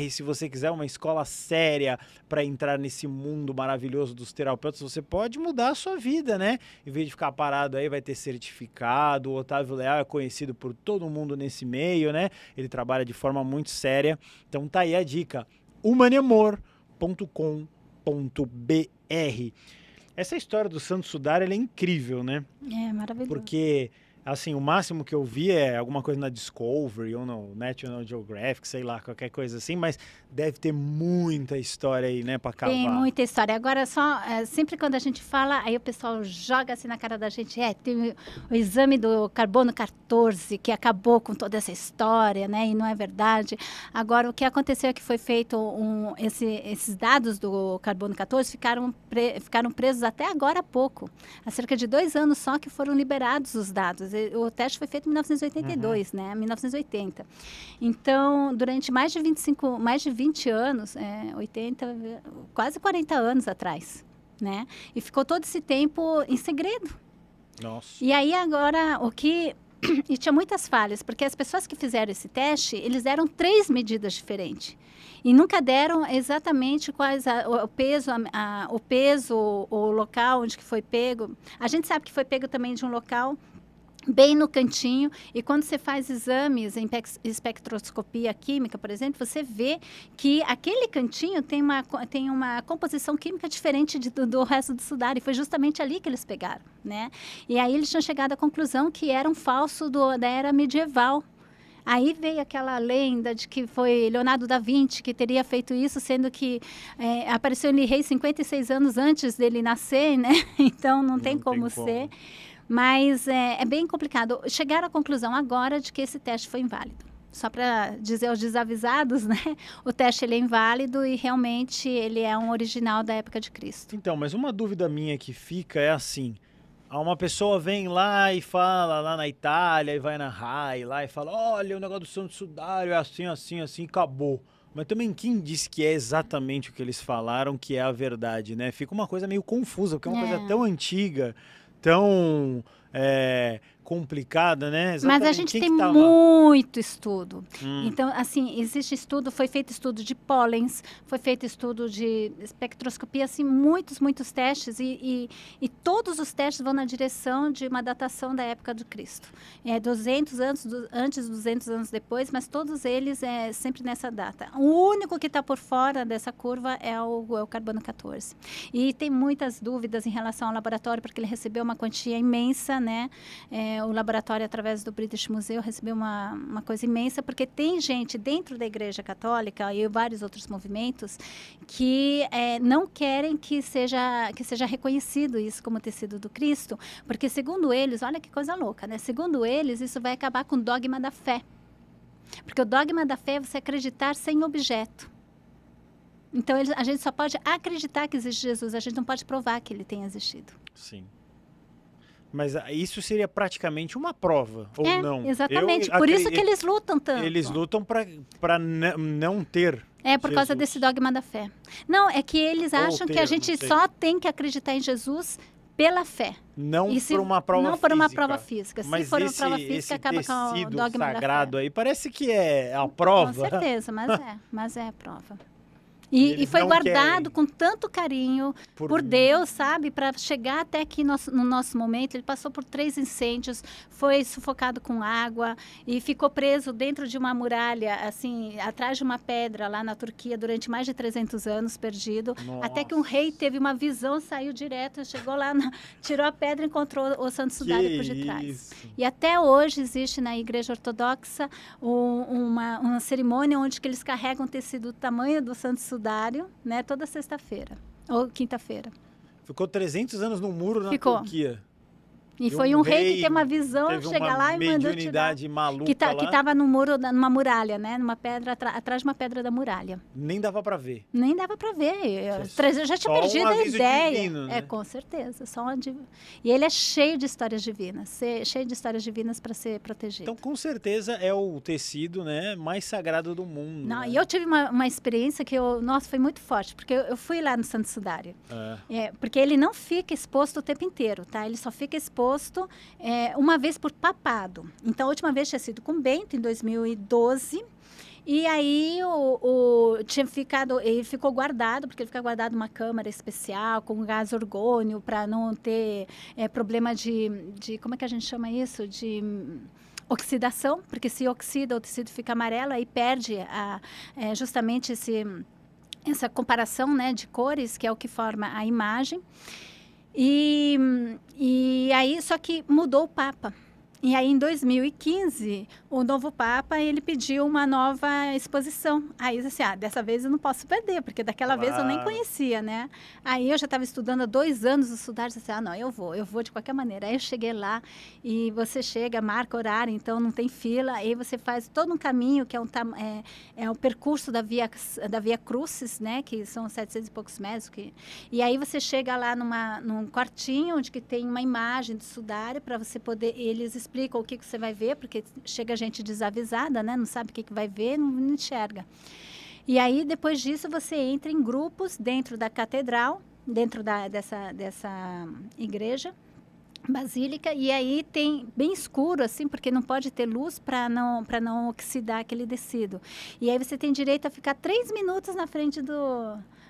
se você quiser uma escola séria para entrar nesse mundo maravilhoso dos terapeutas, você pode mudar a sua vida, né? Em vez de ficar parado aí, vai ter certificado. O Otávio Leal é conhecido por todo mundo nesse meio, né? Ele trabalha de forma muito séria. Então tá aí a dica: humaniamor.com.br. Essa história do Santo Sudar é incrível, né? É maravilhoso. Porque Assim, o máximo que eu vi é alguma coisa na Discovery ou no National Geographic, sei lá, qualquer coisa assim, mas deve ter muita história aí, né, para acabar Tem muita história. Agora, só é, sempre quando a gente fala, aí o pessoal joga assim na cara da gente, é, tem o exame do carbono 14 que acabou com toda essa história, né, e não é verdade. Agora, o que aconteceu é que foi feito um, esse, esses dados do carbono 14 ficaram, pre, ficaram presos até agora há pouco. Há cerca de dois anos só que foram liberados os dados. O teste foi feito em 1982, uhum. né? 1980. Então, durante mais de 25, mais de 20 anos, é, 80, quase 40 anos atrás, né? E ficou todo esse tempo em segredo. Nossa. E aí agora o que e tinha muitas falhas, porque as pessoas que fizeram esse teste, eles deram três medidas diferentes. E nunca deram exatamente quais a, o, peso, a, a, o peso, o local onde que foi pego. A gente sabe que foi pego também de um local bem no cantinho. E quando você faz exames em espectroscopia química, por exemplo, você vê que aquele cantinho tem uma, tem uma composição química diferente de, do, do, resto do sudário E foi justamente ali que eles pegaram, né? E aí eles tinham chegado à conclusão que era um falso do, da era medieval, Aí veio aquela lenda de que foi Leonardo da Vinci que teria feito isso, sendo que é, apareceu ele rei 56 anos antes dele nascer, né? Então não, não tem, como, tem como ser. Mas é, é bem complicado. chegar à conclusão agora de que esse teste foi inválido só para dizer aos desavisados, né? O teste ele é inválido e realmente ele é um original da época de Cristo. Então, mas uma dúvida minha que fica é assim: uma pessoa vem lá e fala lá na Itália e vai na RAI lá e fala: olha, o negócio do Santo Sudário é assim, assim, assim, acabou. Mas também quem disse que é exatamente o que eles falaram que é a verdade, né? Fica uma coisa meio confusa, porque é uma é. coisa tão antiga. Então, é, complicada, né? Exatamente. Mas a gente Quem tem tá muito estudo. Hum. Então, assim, existe estudo, foi feito estudo de pólens, foi feito estudo de espectroscopia, assim, muitos, muitos testes e, e, e todos os testes vão na direção de uma datação da época do Cristo. É 200 anos do, antes, 200 anos depois, mas todos eles é sempre nessa data. O único que está por fora dessa curva é o, é o carbono 14. E tem muitas dúvidas em relação ao laboratório, porque ele recebeu uma quantia imensa, né? É, é, o laboratório, através do British Museum, recebeu uma, uma coisa imensa, porque tem gente dentro da Igreja Católica e vários outros movimentos que é, não querem que seja, que seja reconhecido isso como tecido do Cristo, porque, segundo eles, olha que coisa louca, né? Segundo eles, isso vai acabar com o dogma da fé. Porque o dogma da fé é você acreditar sem objeto. Então, eles, a gente só pode acreditar que existe Jesus, a gente não pode provar que ele tenha existido. Sim. Mas ah, isso seria praticamente uma prova, ou é, não? Exatamente. Eu, Por isso que eles lutam tanto. Eles lutam para não ter. É por Jesus. causa desse dogma da fé. Não, é que eles acham ter, que a gente só tem que acreditar em Jesus pela fé. Não se, por uma prova não física. Não por uma prova física. Se mas for esse, uma prova física, acaba com o dogma sagrado da fé. aí. Parece que é a prova. Com certeza, mas é, mas é a prova. E, e foi guardado querem. com tanto carinho por, por Deus, sabe? Para chegar até aqui no, no nosso momento. Ele passou por três incêndios, foi sufocado com água e ficou preso dentro de uma muralha, assim, atrás de uma pedra lá na Turquia durante mais de 300 anos, perdido. Nossa. Até que um rei teve uma visão, saiu direto, chegou lá, na, tirou a pedra e encontrou o Santo Sudário por detrás. Isso. E até hoje existe na Igreja Ortodoxa um, uma, uma cerimônia onde que eles carregam tecido do tamanho do Santo Sudário calendário, né? Toda sexta-feira ou quinta-feira. Ficou 300 anos no muro na Ficou. Turquia. E, foi um, rei, rei, que tem uma visão, chega lá e mandou tirar. maluca que, tá, lá. que tava muro, numa muralha, né? Numa pedra, atrás de uma pedra da muralha. Nem dava para ver. Nem dava para ver. Eu, eu, já tinha só perdido um a ideia. Divino, né? É, com certeza. Só onde E ele é cheio de histórias divinas, cheio de histórias divinas para ser protegido. Então, com certeza, é o tecido né, mais sagrado do mundo. Não, né? E eu tive uma, uma, experiência que eu, nossa, foi muito forte, porque eu, eu fui lá no Santo Sudário. É. É, porque ele não fica exposto o tempo inteiro, tá? Ele só fica exposto é, uma vez por papado. Então, a última vez tinha sido com Bento, em 2012. E aí o, o, tinha ficado, ele ficou guardado, porque ele fica guardado numa câmara especial com gás orgônio para não ter é, problema de, de, como é que a gente chama isso? De oxidação, porque se oxida o tecido fica amarelo, e perde a, é, justamente esse, essa comparação né, de cores, que é o que forma a imagem. E, e aí, só que mudou o Papa. E aí, em 2015, o novo Papa ele pediu uma nova exposição. Aí eu assim, ah, dessa vez eu não posso perder, porque daquela claro. vez eu nem conhecia, né? Aí eu já estava estudando há dois anos o estudantes, assim, ah, não, eu vou, eu vou de qualquer maneira. Aí eu cheguei lá e você chega, marca horário, então não tem fila, aí você faz todo um caminho que é um é, é um percurso da via da via Crucis, né, que são 700 e poucos metros, que, e aí você chega lá numa num quartinho onde que tem uma imagem do sudário para você poder eles explicam o que, que você vai ver, porque chega gente gente desavisada, né? Não sabe o que, que vai ver, não, enxerga. E aí, depois disso, você entra em grupos dentro da catedral, dentro da, dessa, dessa igreja basílica e aí tem bem escuro assim porque não pode ter luz para não para não oxidar aquele tecido e aí você tem direito a ficar três minutos na frente do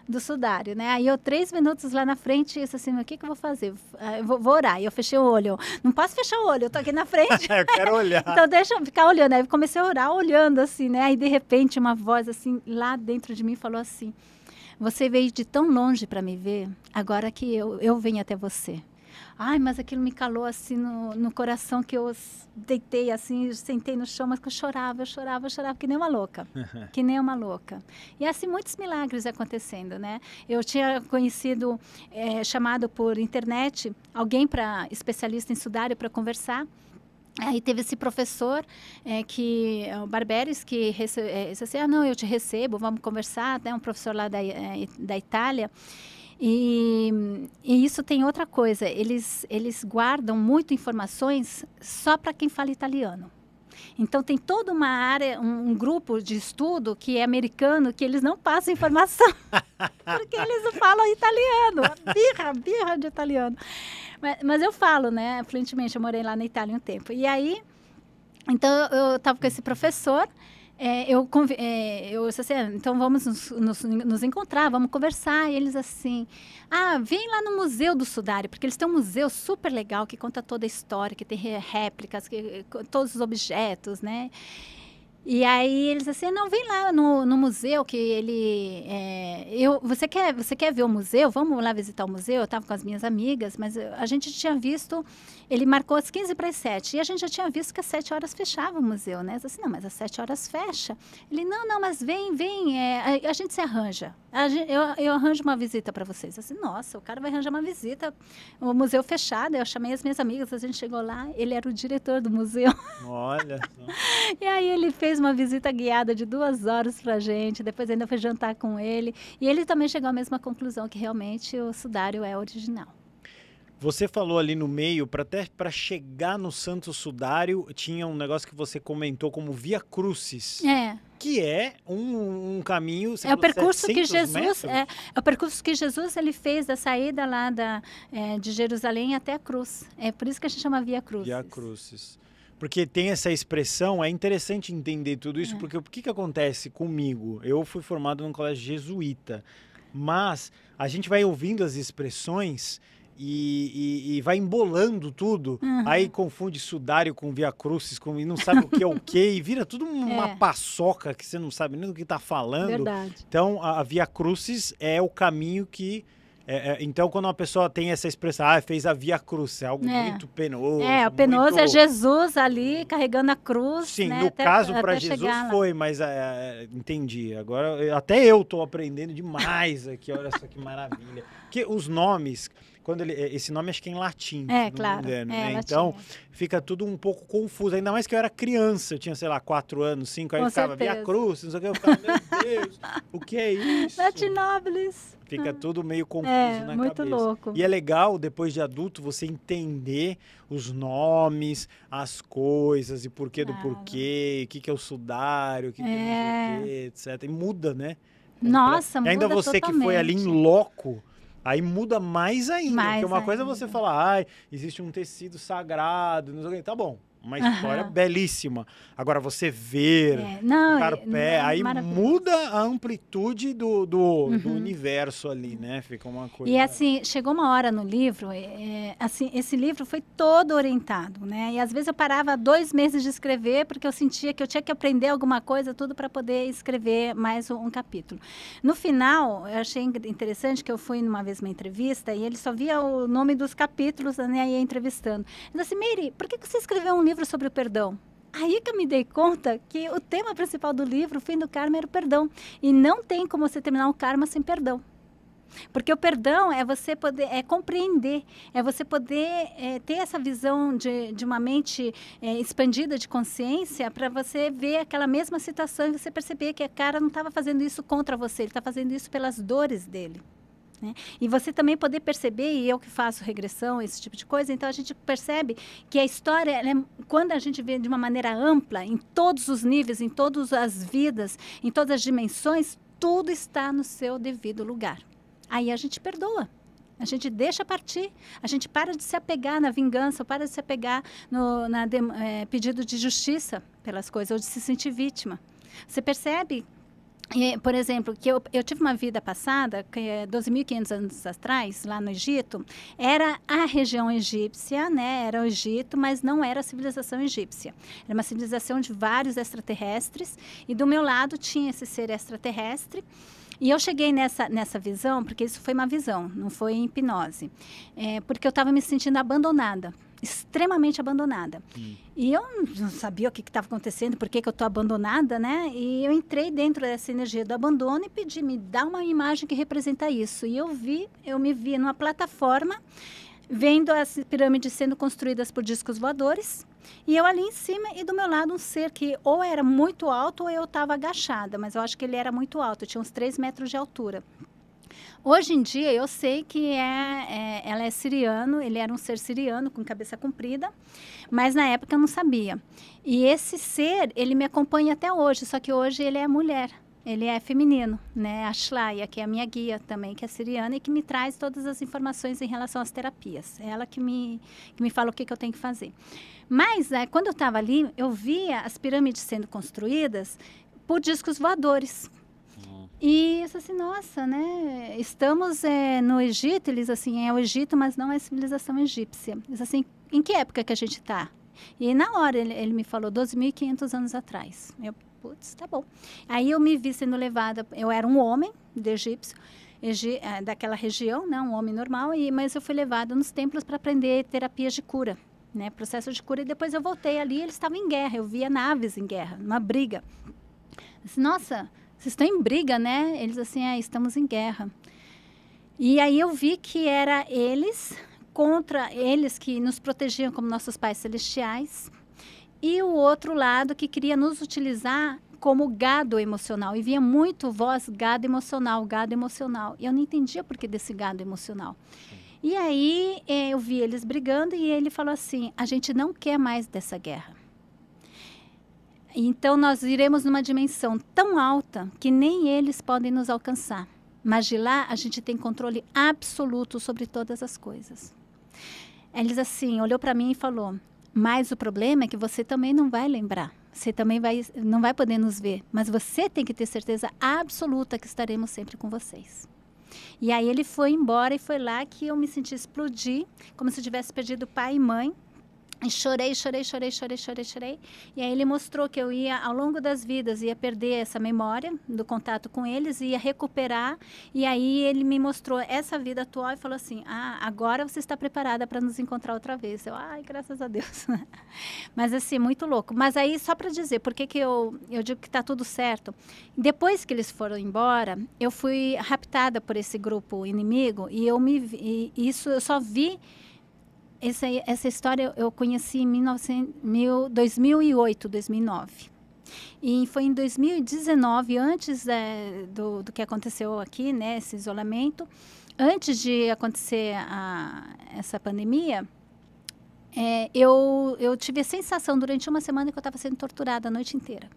do sudário, né? Aí eu, três minutos lá na frente, isso assim, o que, que eu vou fazer? Ah, eu vou, vou, orar. E eu fechei o olho. Não posso fechar o olho, eu tô aqui na frente. É, eu quero olhar. então deixa eu ficar olhando. Aí eu comecei a orar olhando, assim, né? Aí de repente uma voz, assim, lá dentro de mim falou assim, você veio de tão longe para me ver, agora que eu, eu venho até você. Ai, mas aquilo me calou assim no, no coração que eu deitei assim, sentei no chão, mas que eu chorava, eu chorava, eu chorava que nem uma louca, que nem uma louca. E assim muitos milagres acontecendo, né? Eu tinha conhecido, é, chamado por internet, alguém para especialista em sudário para conversar. Aí teve esse professor é, que eh, o Barberis que rece, é, disse assim, ah não, eu te recebo, vamos conversar, né? Um professor lá da, é, da Itália. E, e, isso tem outra coisa, eles, eles guardam muito informações só para quem fala italiano. Então tem toda uma área, um, um, grupo de estudo que é americano que eles não passam informação, porque eles falam italiano, birra, birra de italiano. Mas, mas eu falo, né, fluentemente, eu morei lá na Itália um tempo. E aí, então eu estava com esse professor, é, eu, é, eu assim, ah, então vamos nos, nos, nos, encontrar, vamos conversar. E eles assim, ah, vem lá no Museu do Sudário, porque eles têm um museu super legal que conta toda a história, que tem réplicas, que, todos os objetos, né? E aí eles assim, não, vem lá no, no museu que ele. É, eu, você, quer, você quer ver o museu? Vamos lá visitar o museu? Eu estava com as minhas amigas, mas eh, a gente tinha visto. Ele marcou as 15 para as 7. E a gente já tinha visto que às 7 horas fechava o museu, né? Eu assim, não, mas às 7 horas fecha. Ele, não, não, mas vem, vem, é, a, a gente se arranja eu, eu arranjo uma visita para vocês. Assim, nossa, o cara vai arranjar uma visita. O museu fechado. Eu chamei as minhas amigas, a gente chegou lá, ele era o diretor do museu. Olha. e aí ele fez uma visita guiada de duas horas para gente. Depois ainda foi jantar com ele. E ele também chegou à mesma conclusão que realmente o sudário é original. Você falou ali no meio, para até para chegar no Santo Sudário, tinha um negócio que você comentou como Via Crucis. É. Que é um, um caminho. É o percurso que Jesus é, é, o percurso que Jesus ele fez da saída lá da, é, de Jerusalém até a cruz. É por isso que a gente chama Via Crucis. Via Crucis. Porque tem essa expressão, é interessante entender tudo isso, é. porque o que, que acontece comigo? Eu fui formado num colégio jesuíta, mas a gente vai ouvindo as expressões e, e, e, vai embolando tudo. Uhum. Aí confunde sudário com via crucis com, e não sabe o que é o que, e vira tudo uma é. paçoca que você não sabe nem do que está falando. Verdade. Então, a, a via crucis é o caminho que. É, é, então, quando uma pessoa tem essa expressão, ah, fez a via cruz, é algo é. muito penoso. É, o penoso é muito... é Jesus ali carregando a cruz. Sim, né? no até, caso para Jesus foi, mas é, é, entendi. Agora, até eu estou aprendendo demais aqui, olha só que maravilha. Porque os nomes quando ele, é, esse nome acho que é em latim. É, claro. Engano, é, né? latim, então, é. fica tudo um pouco confuso. Ainda mais que eu era criança, eu tinha, sei lá, quatro anos, cinco, aí Com eu ficava certeza. Via Cruz, não sei o que, eu ficava, meu Deus, o que é isso? Latinóbilis. Fica hum. tudo meio confuso é, na muito cabeça. louco. E é legal, depois de adulto, você entender os nomes, as coisas, e porquê claro. do porquê, o que, que é o sudário, o que, é. que é o quê, etc. E muda, né? Nossa, e ainda muda Ainda você totalmente. que foi ali em loco Aí muda mais ainda. Mais porque uma ainda. coisa é você falar, ai, existe um tecido sagrado, não sei o que. Tá bom, uma história belíssima. Agora, você ver, é, não, o é, pé, aí muda a amplitude do, do, uhum. do, universo ali, né? Fica uma coisa... E assim, chegou uma hora no livro, é, assim, esse livro foi todo orientado, né? E às vezes eu parava dois meses de escrever, porque eu sentia que eu tinha que aprender alguma coisa, tudo para poder escrever mais um, um capítulo. No final, eu achei interessante que eu fui numa vez uma entrevista e ele só via o nome dos capítulos, né? E ia entrevistando. Eu disse, Miri, por que, que você escreveu um livro livro sobre o perdão. Aí que eu me dei conta que o tema principal do livro, o fim do karma, era o perdão. E não tem como você terminar um karma sem perdão. Porque o perdão é você poder é compreender, é você poder é, ter essa visão de, de uma mente é, expandida de consciência para você ver aquela mesma situação e você perceber que a cara não estava fazendo isso contra você, ele está fazendo isso pelas dores dele. Né? E você também poder perceber, e eu que faço regressão, esse tipo de coisa, então a gente percebe que a história, é, quando a gente vê de uma maneira ampla, em todos os níveis, em todas as vidas, em todas as dimensões, tudo está no seu devido lugar. Aí a gente perdoa. A gente deixa partir, a gente para de se apegar na vingança, para de se apegar no na de, é, eh, pedido de justiça pelas coisas, ou de se sentir vítima. Você percebe por exemplo, que eu, eu tive uma vida passada, que é 12.500 anos atrás, lá no Egito, era a região egípcia, né? Era o Egito, mas não era a civilização egípcia. Era uma civilização de vários extraterrestres e do meu lado tinha esse ser extraterrestre. E eu cheguei nessa, nessa visão, porque isso foi uma visão, não foi hipnose, é, porque eu estava me sentindo abandonada extremamente abandonada. Hum. E eu não sabia o que estava acontecendo, por que, que eu estou abandonada, né? E eu entrei dentro dessa energia do abandono e pedi, me dá uma imagem que representa isso. E eu vi, eu me vi numa plataforma vendo as pirâmides sendo construídas por discos voadores. E eu ali em cima e do meu lado um ser que ou era muito alto ou eu estava agachada, mas eu acho que ele era muito alto, tinha uns 3 metros de altura. Hoje em dia eu sei que é, é, ela é siriano, ele era um ser siriano com cabeça comprida, mas na época eu não sabia. E esse ser, ele me acompanha até hoje, só que hoje ele é mulher. Ele é feminino, né? A Shlaia, que é a minha guia também, que é siriana e que me traz todas as informações em relação às terapias. É ela que me, que me fala o que, que eu tenho que fazer. Mas, é, quando eu estava ali, eu via as pirâmides sendo construídas por discos voadores e eu assim, nossa, né? Estamos é, no Egito, eles assim, é o Egito, mas não é civilização egípcia. Eles assim, em que época que a gente está? E na hora ele, ele me falou 12.500 anos atrás. Eu, putz, tá bom. Aí eu me vi sendo levada, eu era um homem de egípcio, egi, eh, daquela região, né, um homem normal, e, mas eu fui levada nos templos para aprender terapias de cura. Né, processo de cura e depois eu voltei ali eles estavam em guerra eu via naves em guerra uma briga disse, assim, nossa vocês estão em briga, né? Eles assim, é, estamos em guerra. E aí eu vi que era eles contra eles que nos protegiam como nossos pais celestiais e o outro lado que queria nos utilizar como gado emocional. E via muito voz gado emocional, gado emocional. E eu não entendia por que desse gado emocional. E aí eh, eu vi eles brigando e ele falou assim: a gente não quer mais dessa guerra. Então nós iremos numa dimensão tão alta que nem eles podem nos alcançar. Mas de lá a gente tem controle absoluto sobre todas as coisas. Eles assim, olhou para mim e falou: "Mas o problema é que você também não vai lembrar. Você também vai não vai poder nos ver, mas você tem que ter certeza absoluta que estaremos sempre com vocês." E aí ele foi embora e foi lá que eu me senti explodir, como se tivesse perdido pai e mãe e chorei, chorei, chorei, chorei, chorei, chorei. E aí ele mostrou que eu ia, ao longo das vidas, ia perder essa memória do contato com eles, ia recuperar. E aí ele me mostrou essa vida atual e falou assim: Ah, agora você está preparada para nos encontrar outra vez. Eu, ai, graças a Deus. Mas assim, muito louco. Mas aí, só para dizer, por que eu, eu digo que está tudo certo? Depois que eles foram embora, eu fui raptada por esse grupo inimigo e eu me vi, e isso eu só vi essa, essa história eu conheci em mil, 2008, 2009. E foi em 2019, antes é, do, do que aconteceu aqui, né, esse isolamento, antes de acontecer a, essa pandemia, é, eu, eu tive a sensação durante uma semana que eu estava sendo torturada a noite inteira.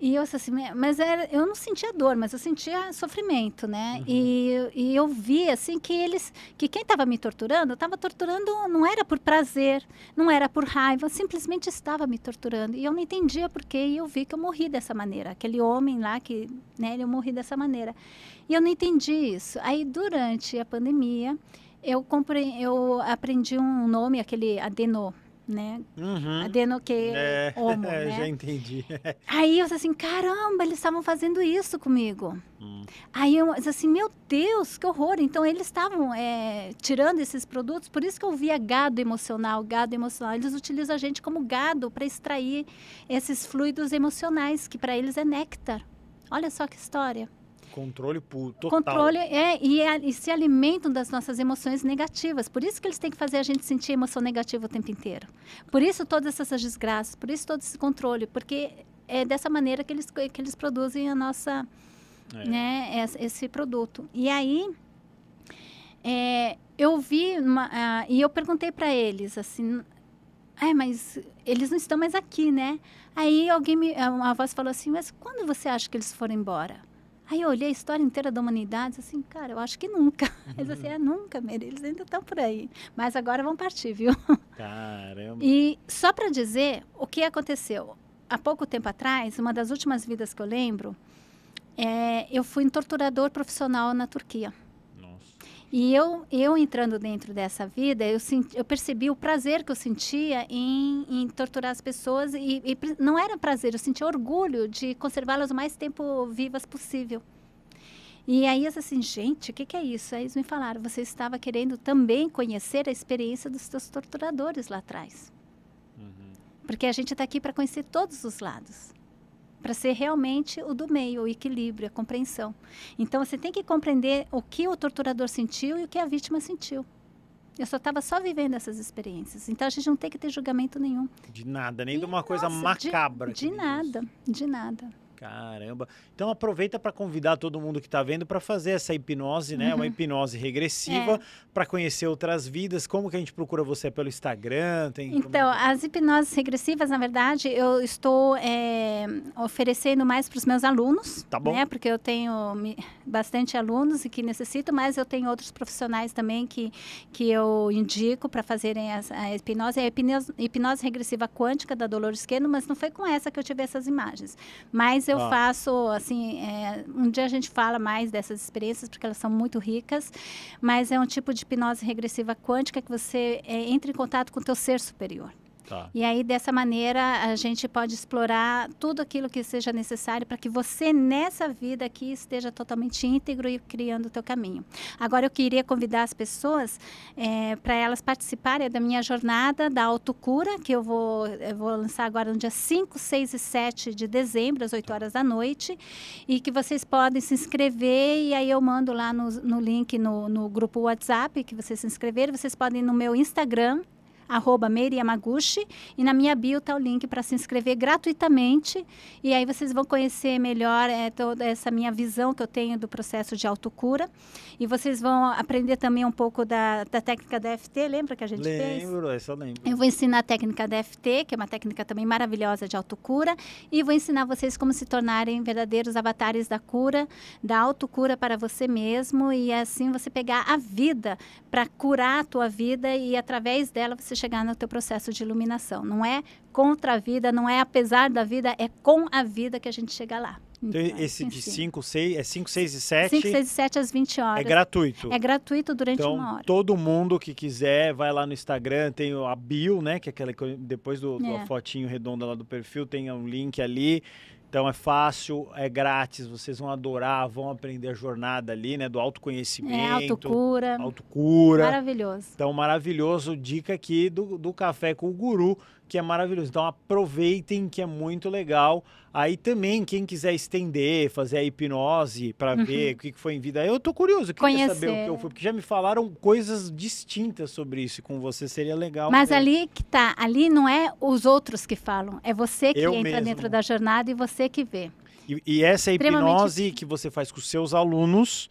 E eu assim, mas era, eu não sentia dor, mas eu sentia sofrimento, né? Uhum. E, e eu vi assim que eles, que quem estava me torturando, estava torturando não era por prazer, não era por raiva, simplesmente estava me torturando. E eu não entendia porquê e eu vi que eu morri dessa maneira. Aquele homem lá que, né, eu morri dessa maneira. E eu não entendi isso. Aí durante a pandemia, eu comprei, eu aprendi um nome, aquele adenô né? Uhum. que é, homo, é, né? Já entendi. Aí eu disse assim, caramba, eles estavam fazendo isso comigo. Hum. Aí eu disse assim, meu Deus, que horror. Então eles estavam é, tirando esses produtos, por isso que eu via gado emocional, gado emocional. Eles utilizam a gente como gado para extrair esses fluidos emocionais, que para eles é néctar. Olha só que história. Controle total. Controle é e, é, e, se alimentam das nossas emoções negativas. Por isso que eles têm que fazer a gente sentir emoção negativa o tempo inteiro. Por isso todas essas desgraças, por isso todo esse controle, porque é dessa maneira que eles, que eles produzem a nossa, é. né, esse produto. E aí é, eu vi uma, uh, e eu perguntei para eles assim, ah, mas eles não estão mais aqui, né? Aí alguém me, uma voz falou assim, mas quando você acha que eles foram embora? Aí eu olhei a história inteira da humanidade assim, cara, eu acho que nunca. Eles assim, é uhum. nunca, Mery, eles ainda estão por aí. Mas agora vão partir, viu? Caramba. E só para dizer o que aconteceu. Há pouco tempo atrás, uma das últimas vidas que eu lembro, é, eu fui um torturador profissional na Turquia. E eu, eu entrando dentro dessa vida, eu, senti, eu percebi o prazer que eu sentia em, em torturar as pessoas. E, e, não era prazer, eu sentia orgulho de conservá-las o mais tempo vivas possível. E aí, assim, gente, o que, que, é isso? Aí eles me falaram, você estava querendo também conhecer a experiência dos seus torturadores lá atrás. Uhum. Porque a gente está aqui para conhecer todos os lados para ser realmente o do meio, o equilíbrio, a compreensão. Então você tem que compreender o que o torturador sentiu e o que a vítima sentiu. Eu só estava só vivendo essas experiências. Então a gente não tem que ter julgamento nenhum. De nada, nem e, de uma coisa macabra. De, de nada, de nada. Caramba. Então aproveita para convidar todo mundo que está vendo para fazer essa hipnose, né? Uhum. Uma hipnose regressiva é. para conhecer outras vidas. Como que a gente procura você pelo Instagram? Tem então, como... as hipnoses regressivas, na verdade, eu estou é, oferecendo mais para os meus alunos. Tá bom. Né? Porque eu tenho bastante alunos e que necessito mas eu tenho outros profissionais também que, que eu indico para fazerem a, a hipnose. É a hipnose, hipnose regressiva quântica da Dolores Queno, mas não foi com essa que eu tive essas imagens. Mas mas eu ah. faço, assim, é, um dia a gente fala mais dessas experiências, porque elas são muito ricas, mas é um tipo de hipnose regressiva quântica que você é, entra em contato com o teu ser superior. Tá. E aí, dessa maneira, a gente pode explorar tudo aquilo que seja necessário para que você, nessa vida aqui, esteja totalmente íntegro e criando o teu caminho. Agora, eu queria convidar as pessoas é, para elas participarem da minha jornada da autocura, que eu vou, eu vou lançar agora no dia 5, 6 e 7 de dezembro, às 8 tá. horas da noite, e que vocês podem se inscrever e aí eu mando lá no, no link no, no grupo WhatsApp que vocês se inscreveram. Vocês podem ir no meu Instagram, arroba Meiriamaguchi, e na minha bio está o link para se inscrever gratuitamente. E aí vocês vão conhecer melhor é, toda essa minha visão que eu tenho do processo de autocura. E vocês vão aprender também um pouco da, da técnica DFT, lembra que a gente lembro, fez? Lembro, eu lembro. Eu vou ensinar a técnica DFT, que é uma técnica também maravilhosa de autocura, e vou ensinar vocês como se tornarem verdadeiros avatares da cura, da autocura para você mesmo, e assim você pegar a vida para curar a tua vida e através dela você chegar no teu processo de iluminação. Não é contra a vida, não é apesar da vida, é com a vida que a gente chega lá. Então, então esse de 5, 6, é 5, 6 e 7? 5, 6 e 7 às 20 horas. É gratuito. É gratuito durante então, uma hora. todo mundo que quiser, vai lá no Instagram, tem a bio, né, que é aquela que depois do, é. da fotinho redonda lá do perfil, tem um link ali. Então é fácil, é grátis, vocês vão adorar, vão aprender a jornada ali, né? Do autoconhecimento. É, autocura. Autocura. Maravilhoso. Então, maravilhoso. Dica aqui do, do Café com o Guru, que é maravilhoso. Então aproveitem, que é muito legal. Aí também, quem quiser estender, fazer a hipnose para uhum. ver o que foi em vida, eu tô curioso, eu queria saber o que eu fui, porque já me falaram coisas distintas sobre isso, com você seria legal. Mas ali que tá, ali não é os outros que falam, é você que eu entra mesmo. dentro da jornada e você que vê. E, e essa é a hipnose que você faz com seus alunos,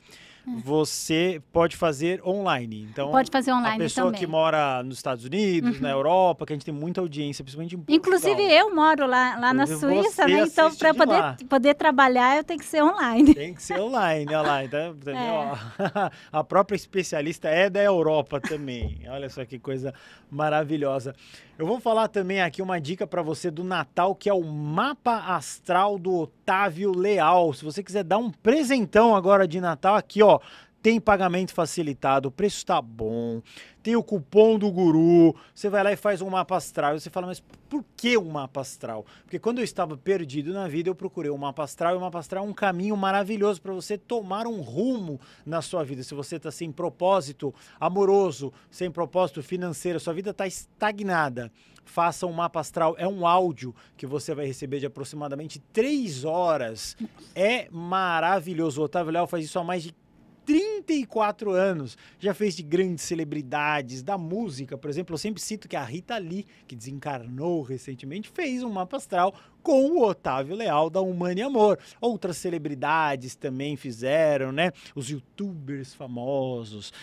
é. você pode fazer online. Então, pode fazer online A pessoa também. que mora nos Estados Unidos, uhum. na Europa, que a gente tem muita audiência, principalmente em Portugal. Inclusive eu moro lá, lá na Suíça, né? Então, para poder, poder trabalhar, eu tenho que ser online. Tem que ser online, olha lá. Então, é. a própria especialista é da Europa também. Olha só que coisa maravilhosa. Eu vou falar também aqui uma dica para você do Natal, que é o mapa astral do Otávio Leal. Se você quiser dar um presentão agora de Natal aqui, ó, tem pagamento facilitado, o preço está bom, tem o cupom do guru, você vai lá e faz um mapa astral. E você fala, mas por que o um mapa astral? Porque quando eu estava perdido na vida, eu procurei o um mapa astral, e o mapa astral é um caminho maravilhoso para você tomar um rumo na sua vida. Se você está sem propósito amoroso, sem propósito financeiro, sua vida está estagnada. Faça um mapa astral, é um áudio que você vai receber de aproximadamente três horas. É maravilhoso. O Otávio Léo faz isso há mais de 34 anos, já fez de grandes celebridades da música, por exemplo, eu sempre cito que a Rita Lee, que desencarnou recentemente, fez um mapa astral com o Otávio Leal da Humane Amor. Outras celebridades também fizeram, né? Os youtubers famosos,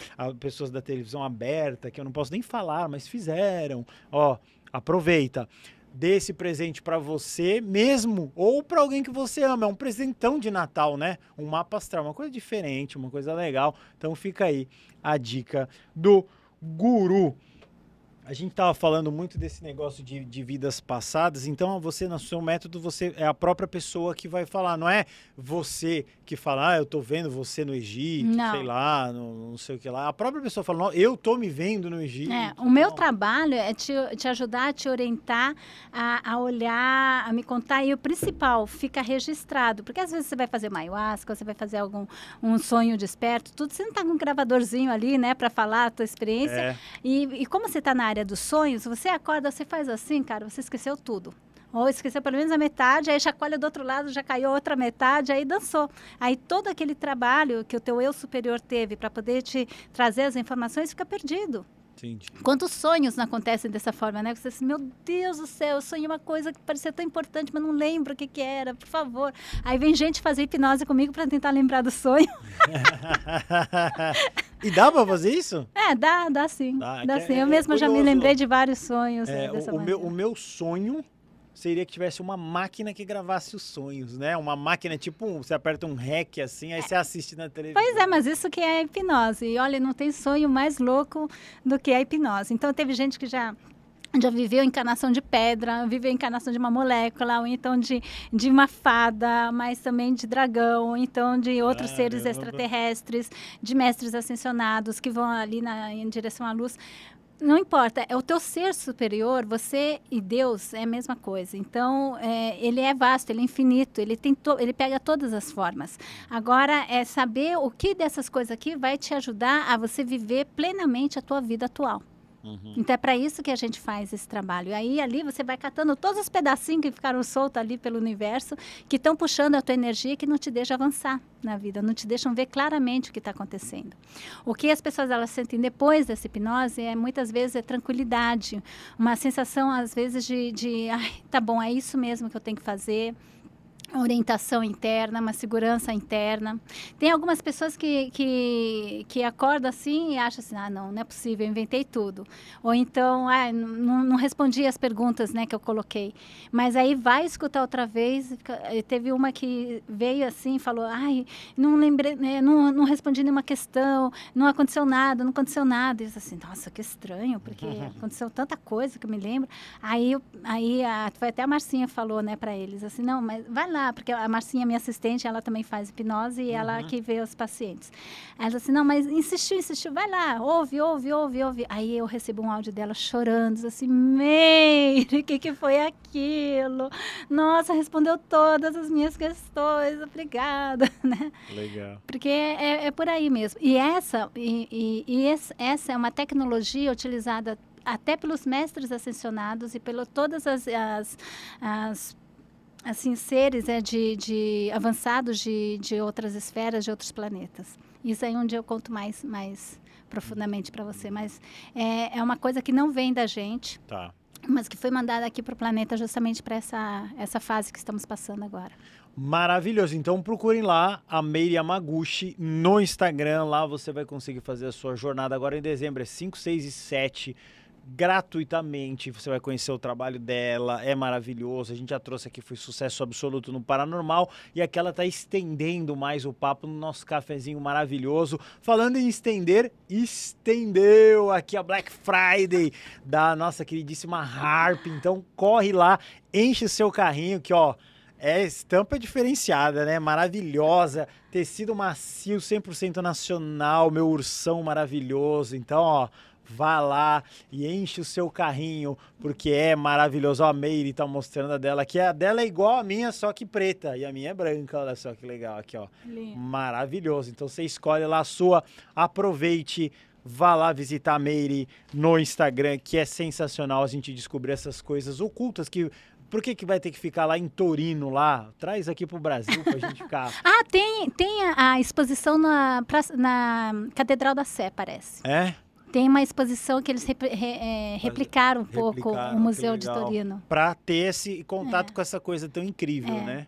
pessoas da televisão aberta, que eu não posso nem falar, mas fizeram. Ó, aproveita dê esse presente para você mesmo ou para alguém que você ama. É um presentão de Natal, né? Um mapa astral, uma coisa diferente, uma coisa legal. Então fica aí a dica do guru a gente estava falando muito desse negócio de, de, vidas passadas, então você, no seu método, você é a própria pessoa que vai falar, não é você que fala, ah, eu tô vendo você no Egito, não. sei lá, no, não sei o que lá. A própria pessoa fala, não, eu tô me vendo no Egito. É, o meu não. trabalho é te, te, ajudar a te orientar, a, a, olhar, a me contar, e o principal, fica registrado, porque às vezes você vai fazer uma ayahuasca, você vai fazer algum um sonho desperto, tudo, você não tá com um gravadorzinho ali, né, para falar a tua experiência, é. e, e como você tá na área dos sonhos, você acorda, você faz assim, cara, você esqueceu tudo. Ou esqueceu pelo menos a metade, aí chacoalha do outro lado, já caiu outra metade, aí dançou. Aí todo aquele trabalho que o teu eu superior teve para poder te trazer as informações fica perdido. Entendi. Quantos sonhos não acontecem dessa forma, né? Você assim, meu Deus do céu, eu sonhei uma coisa que parecia tão importante, mas não lembro o que, que era, por favor. Aí vem gente fazer hipnose comigo para tentar lembrar do sonho. e dá para fazer isso? É, dá, dá sim. Dá, dá sim. É, eu mesma já me lembrei de vários sonhos. É, né, o, o meu, o meu sonho seria que tivesse uma máquina que gravasse os sonhos, né? Uma máquina tipo, você aperta um rec assim, aí é. você assiste na televisão. Pois é, mas isso que é hipnose. E olha, não tem sonho mais louco do que a hipnose. Então teve gente que já já viveu encarnação de pedra, viveu encarnação de uma molécula, ou então de, de uma fada, mas também de dragão, ou então de outros seres extraterrestres, de mestres ascensionados que vão ali na, em direção à luz não importa, é o teu ser superior, você e Deus é a mesma coisa. Então, é, ele é vasto, ele é infinito, ele, tem to, ele pega todas as formas. Agora, é saber o que dessas coisas aqui vai te ajudar a você viver plenamente a tua vida atual. Uhum. Então é para isso que a gente faz esse trabalho. E aí ali você vai catando todos os pedacinhos que ficaram soltos ali pelo universo, que estão puxando a tua energia, que não te deixa avançar na vida, não te deixam ver claramente o que está acontecendo. O que as pessoas elas sentem depois dessa hipnose é muitas vezes é tranquilidade, uma sensação às vezes de, de ai, tá bom, é isso mesmo que eu tenho que fazer orientação interna, uma segurança interna. Tem algumas pessoas que, que, que acordam assim e acham assim, ah, não, não é possível, eu inventei tudo. Ou então, ah, não, não respondi as perguntas né, que eu coloquei. Mas aí vai escutar outra vez. Eh, teve uma que veio assim falou, ai, não lembrei, né, não, não respondi nenhuma questão, não aconteceu nada, não aconteceu nada. E eu assim, nossa, que estranho, porque aconteceu tanta coisa que eu me lembro. Aí, aí a, foi até a Marcinha falou né, para eles, assim, não, mas vai lá, porque a Marcinha, minha assistente, ela também faz hipnose e uhum. ela que vê os pacientes. Aí ela assim, não, mas insistiu, insistiu, vai lá, ouve, ouve, ouve, ouve. Aí eu recebo um áudio dela chorando, assim, Meire, o que, que foi aquilo? Nossa, respondeu todas as minhas questões, obrigada, né? Legal. Porque é, é por aí mesmo. E essa, e, e, e esse, essa é uma tecnologia utilizada até pelos mestres ascensionados e pelo todas as, as, as assim seres é de, de avançados de, de outras esferas de outros planetas isso aí um é eu conto mais mais profundamente para você mas é, é uma coisa que não vem da gente tá mas que foi mandada aqui para o planeta justamente para essa, essa fase que estamos passando agora. Maravilhoso. Então procurem lá a Meire Yamaguchi no Instagram. Lá você vai conseguir fazer a sua jornada agora em dezembro. É 5, 6 e 7 gratuitamente. Você vai conhecer o trabalho dela, é maravilhoso. A gente já trouxe aqui, foi sucesso absoluto no Paranormal. E aqui ela está estendendo mais o papo no nosso cafezinho maravilhoso. Falando em estender, estendeu aqui a Black Friday da nossa queridíssima Harp. Então corre lá, enche seu carrinho que, ó. É estampa diferenciada, né? Maravilhosa, tecido macio 100% nacional, meu ursão maravilhoso. Então, ó, vá lá e enche o seu carrinho, porque é maravilhoso. Ó, a Meire tá mostrando a dela que A dela é igual a minha, só que preta. E a minha é branca, olha só que legal aqui, ó. Maravilhoso. Então você escolhe lá a sua, aproveite vá lá visitar a Meire no Instagram, que é sensacional a gente descobrir essas coisas ocultas que por que, que vai ter que ficar lá em Torino, lá? Traz aqui pro Brasil pra gente ficar. ah, tem, tem a, a exposição na, pra, na Catedral da Sé, parece. É? Tem uma exposição que eles re, é, replicaram um pouco replicaram, o Museu de Torino. Para ter esse contato é. com essa coisa tão incrível, é. né?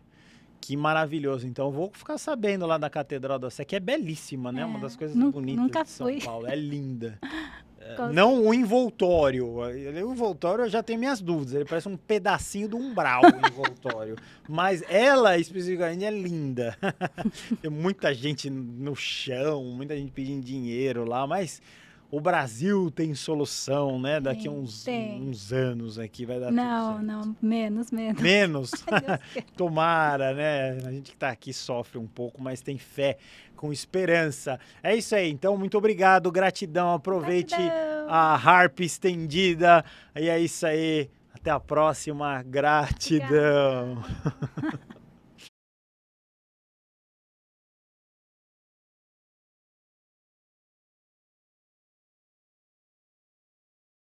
Que maravilhoso. Então, vou ficar sabendo lá da Catedral da Sé, que é belíssima, né? Uma é. das coisas bonitas nunca de São Paulo. É linda. É, não o envoltório. O envoltório eu já tenho minhas dúvidas. Ele parece um pedacinho do umbral, o envoltório. Mas ela, especificamente, é linda. Tem muita gente no chão, muita gente pedindo dinheiro lá, mas o Brasil tem solução, né? Daqui a uns, uns anos aqui vai dar não, Não, menos, menos. Menos? Tomara, né? A gente que está aqui sofre um pouco, mas tem fé com esperança. É isso aí, então, muito obrigado, gratidão. Aproveite gratidão. a harpa estendida. E é isso aí, até a próxima. Gratidão.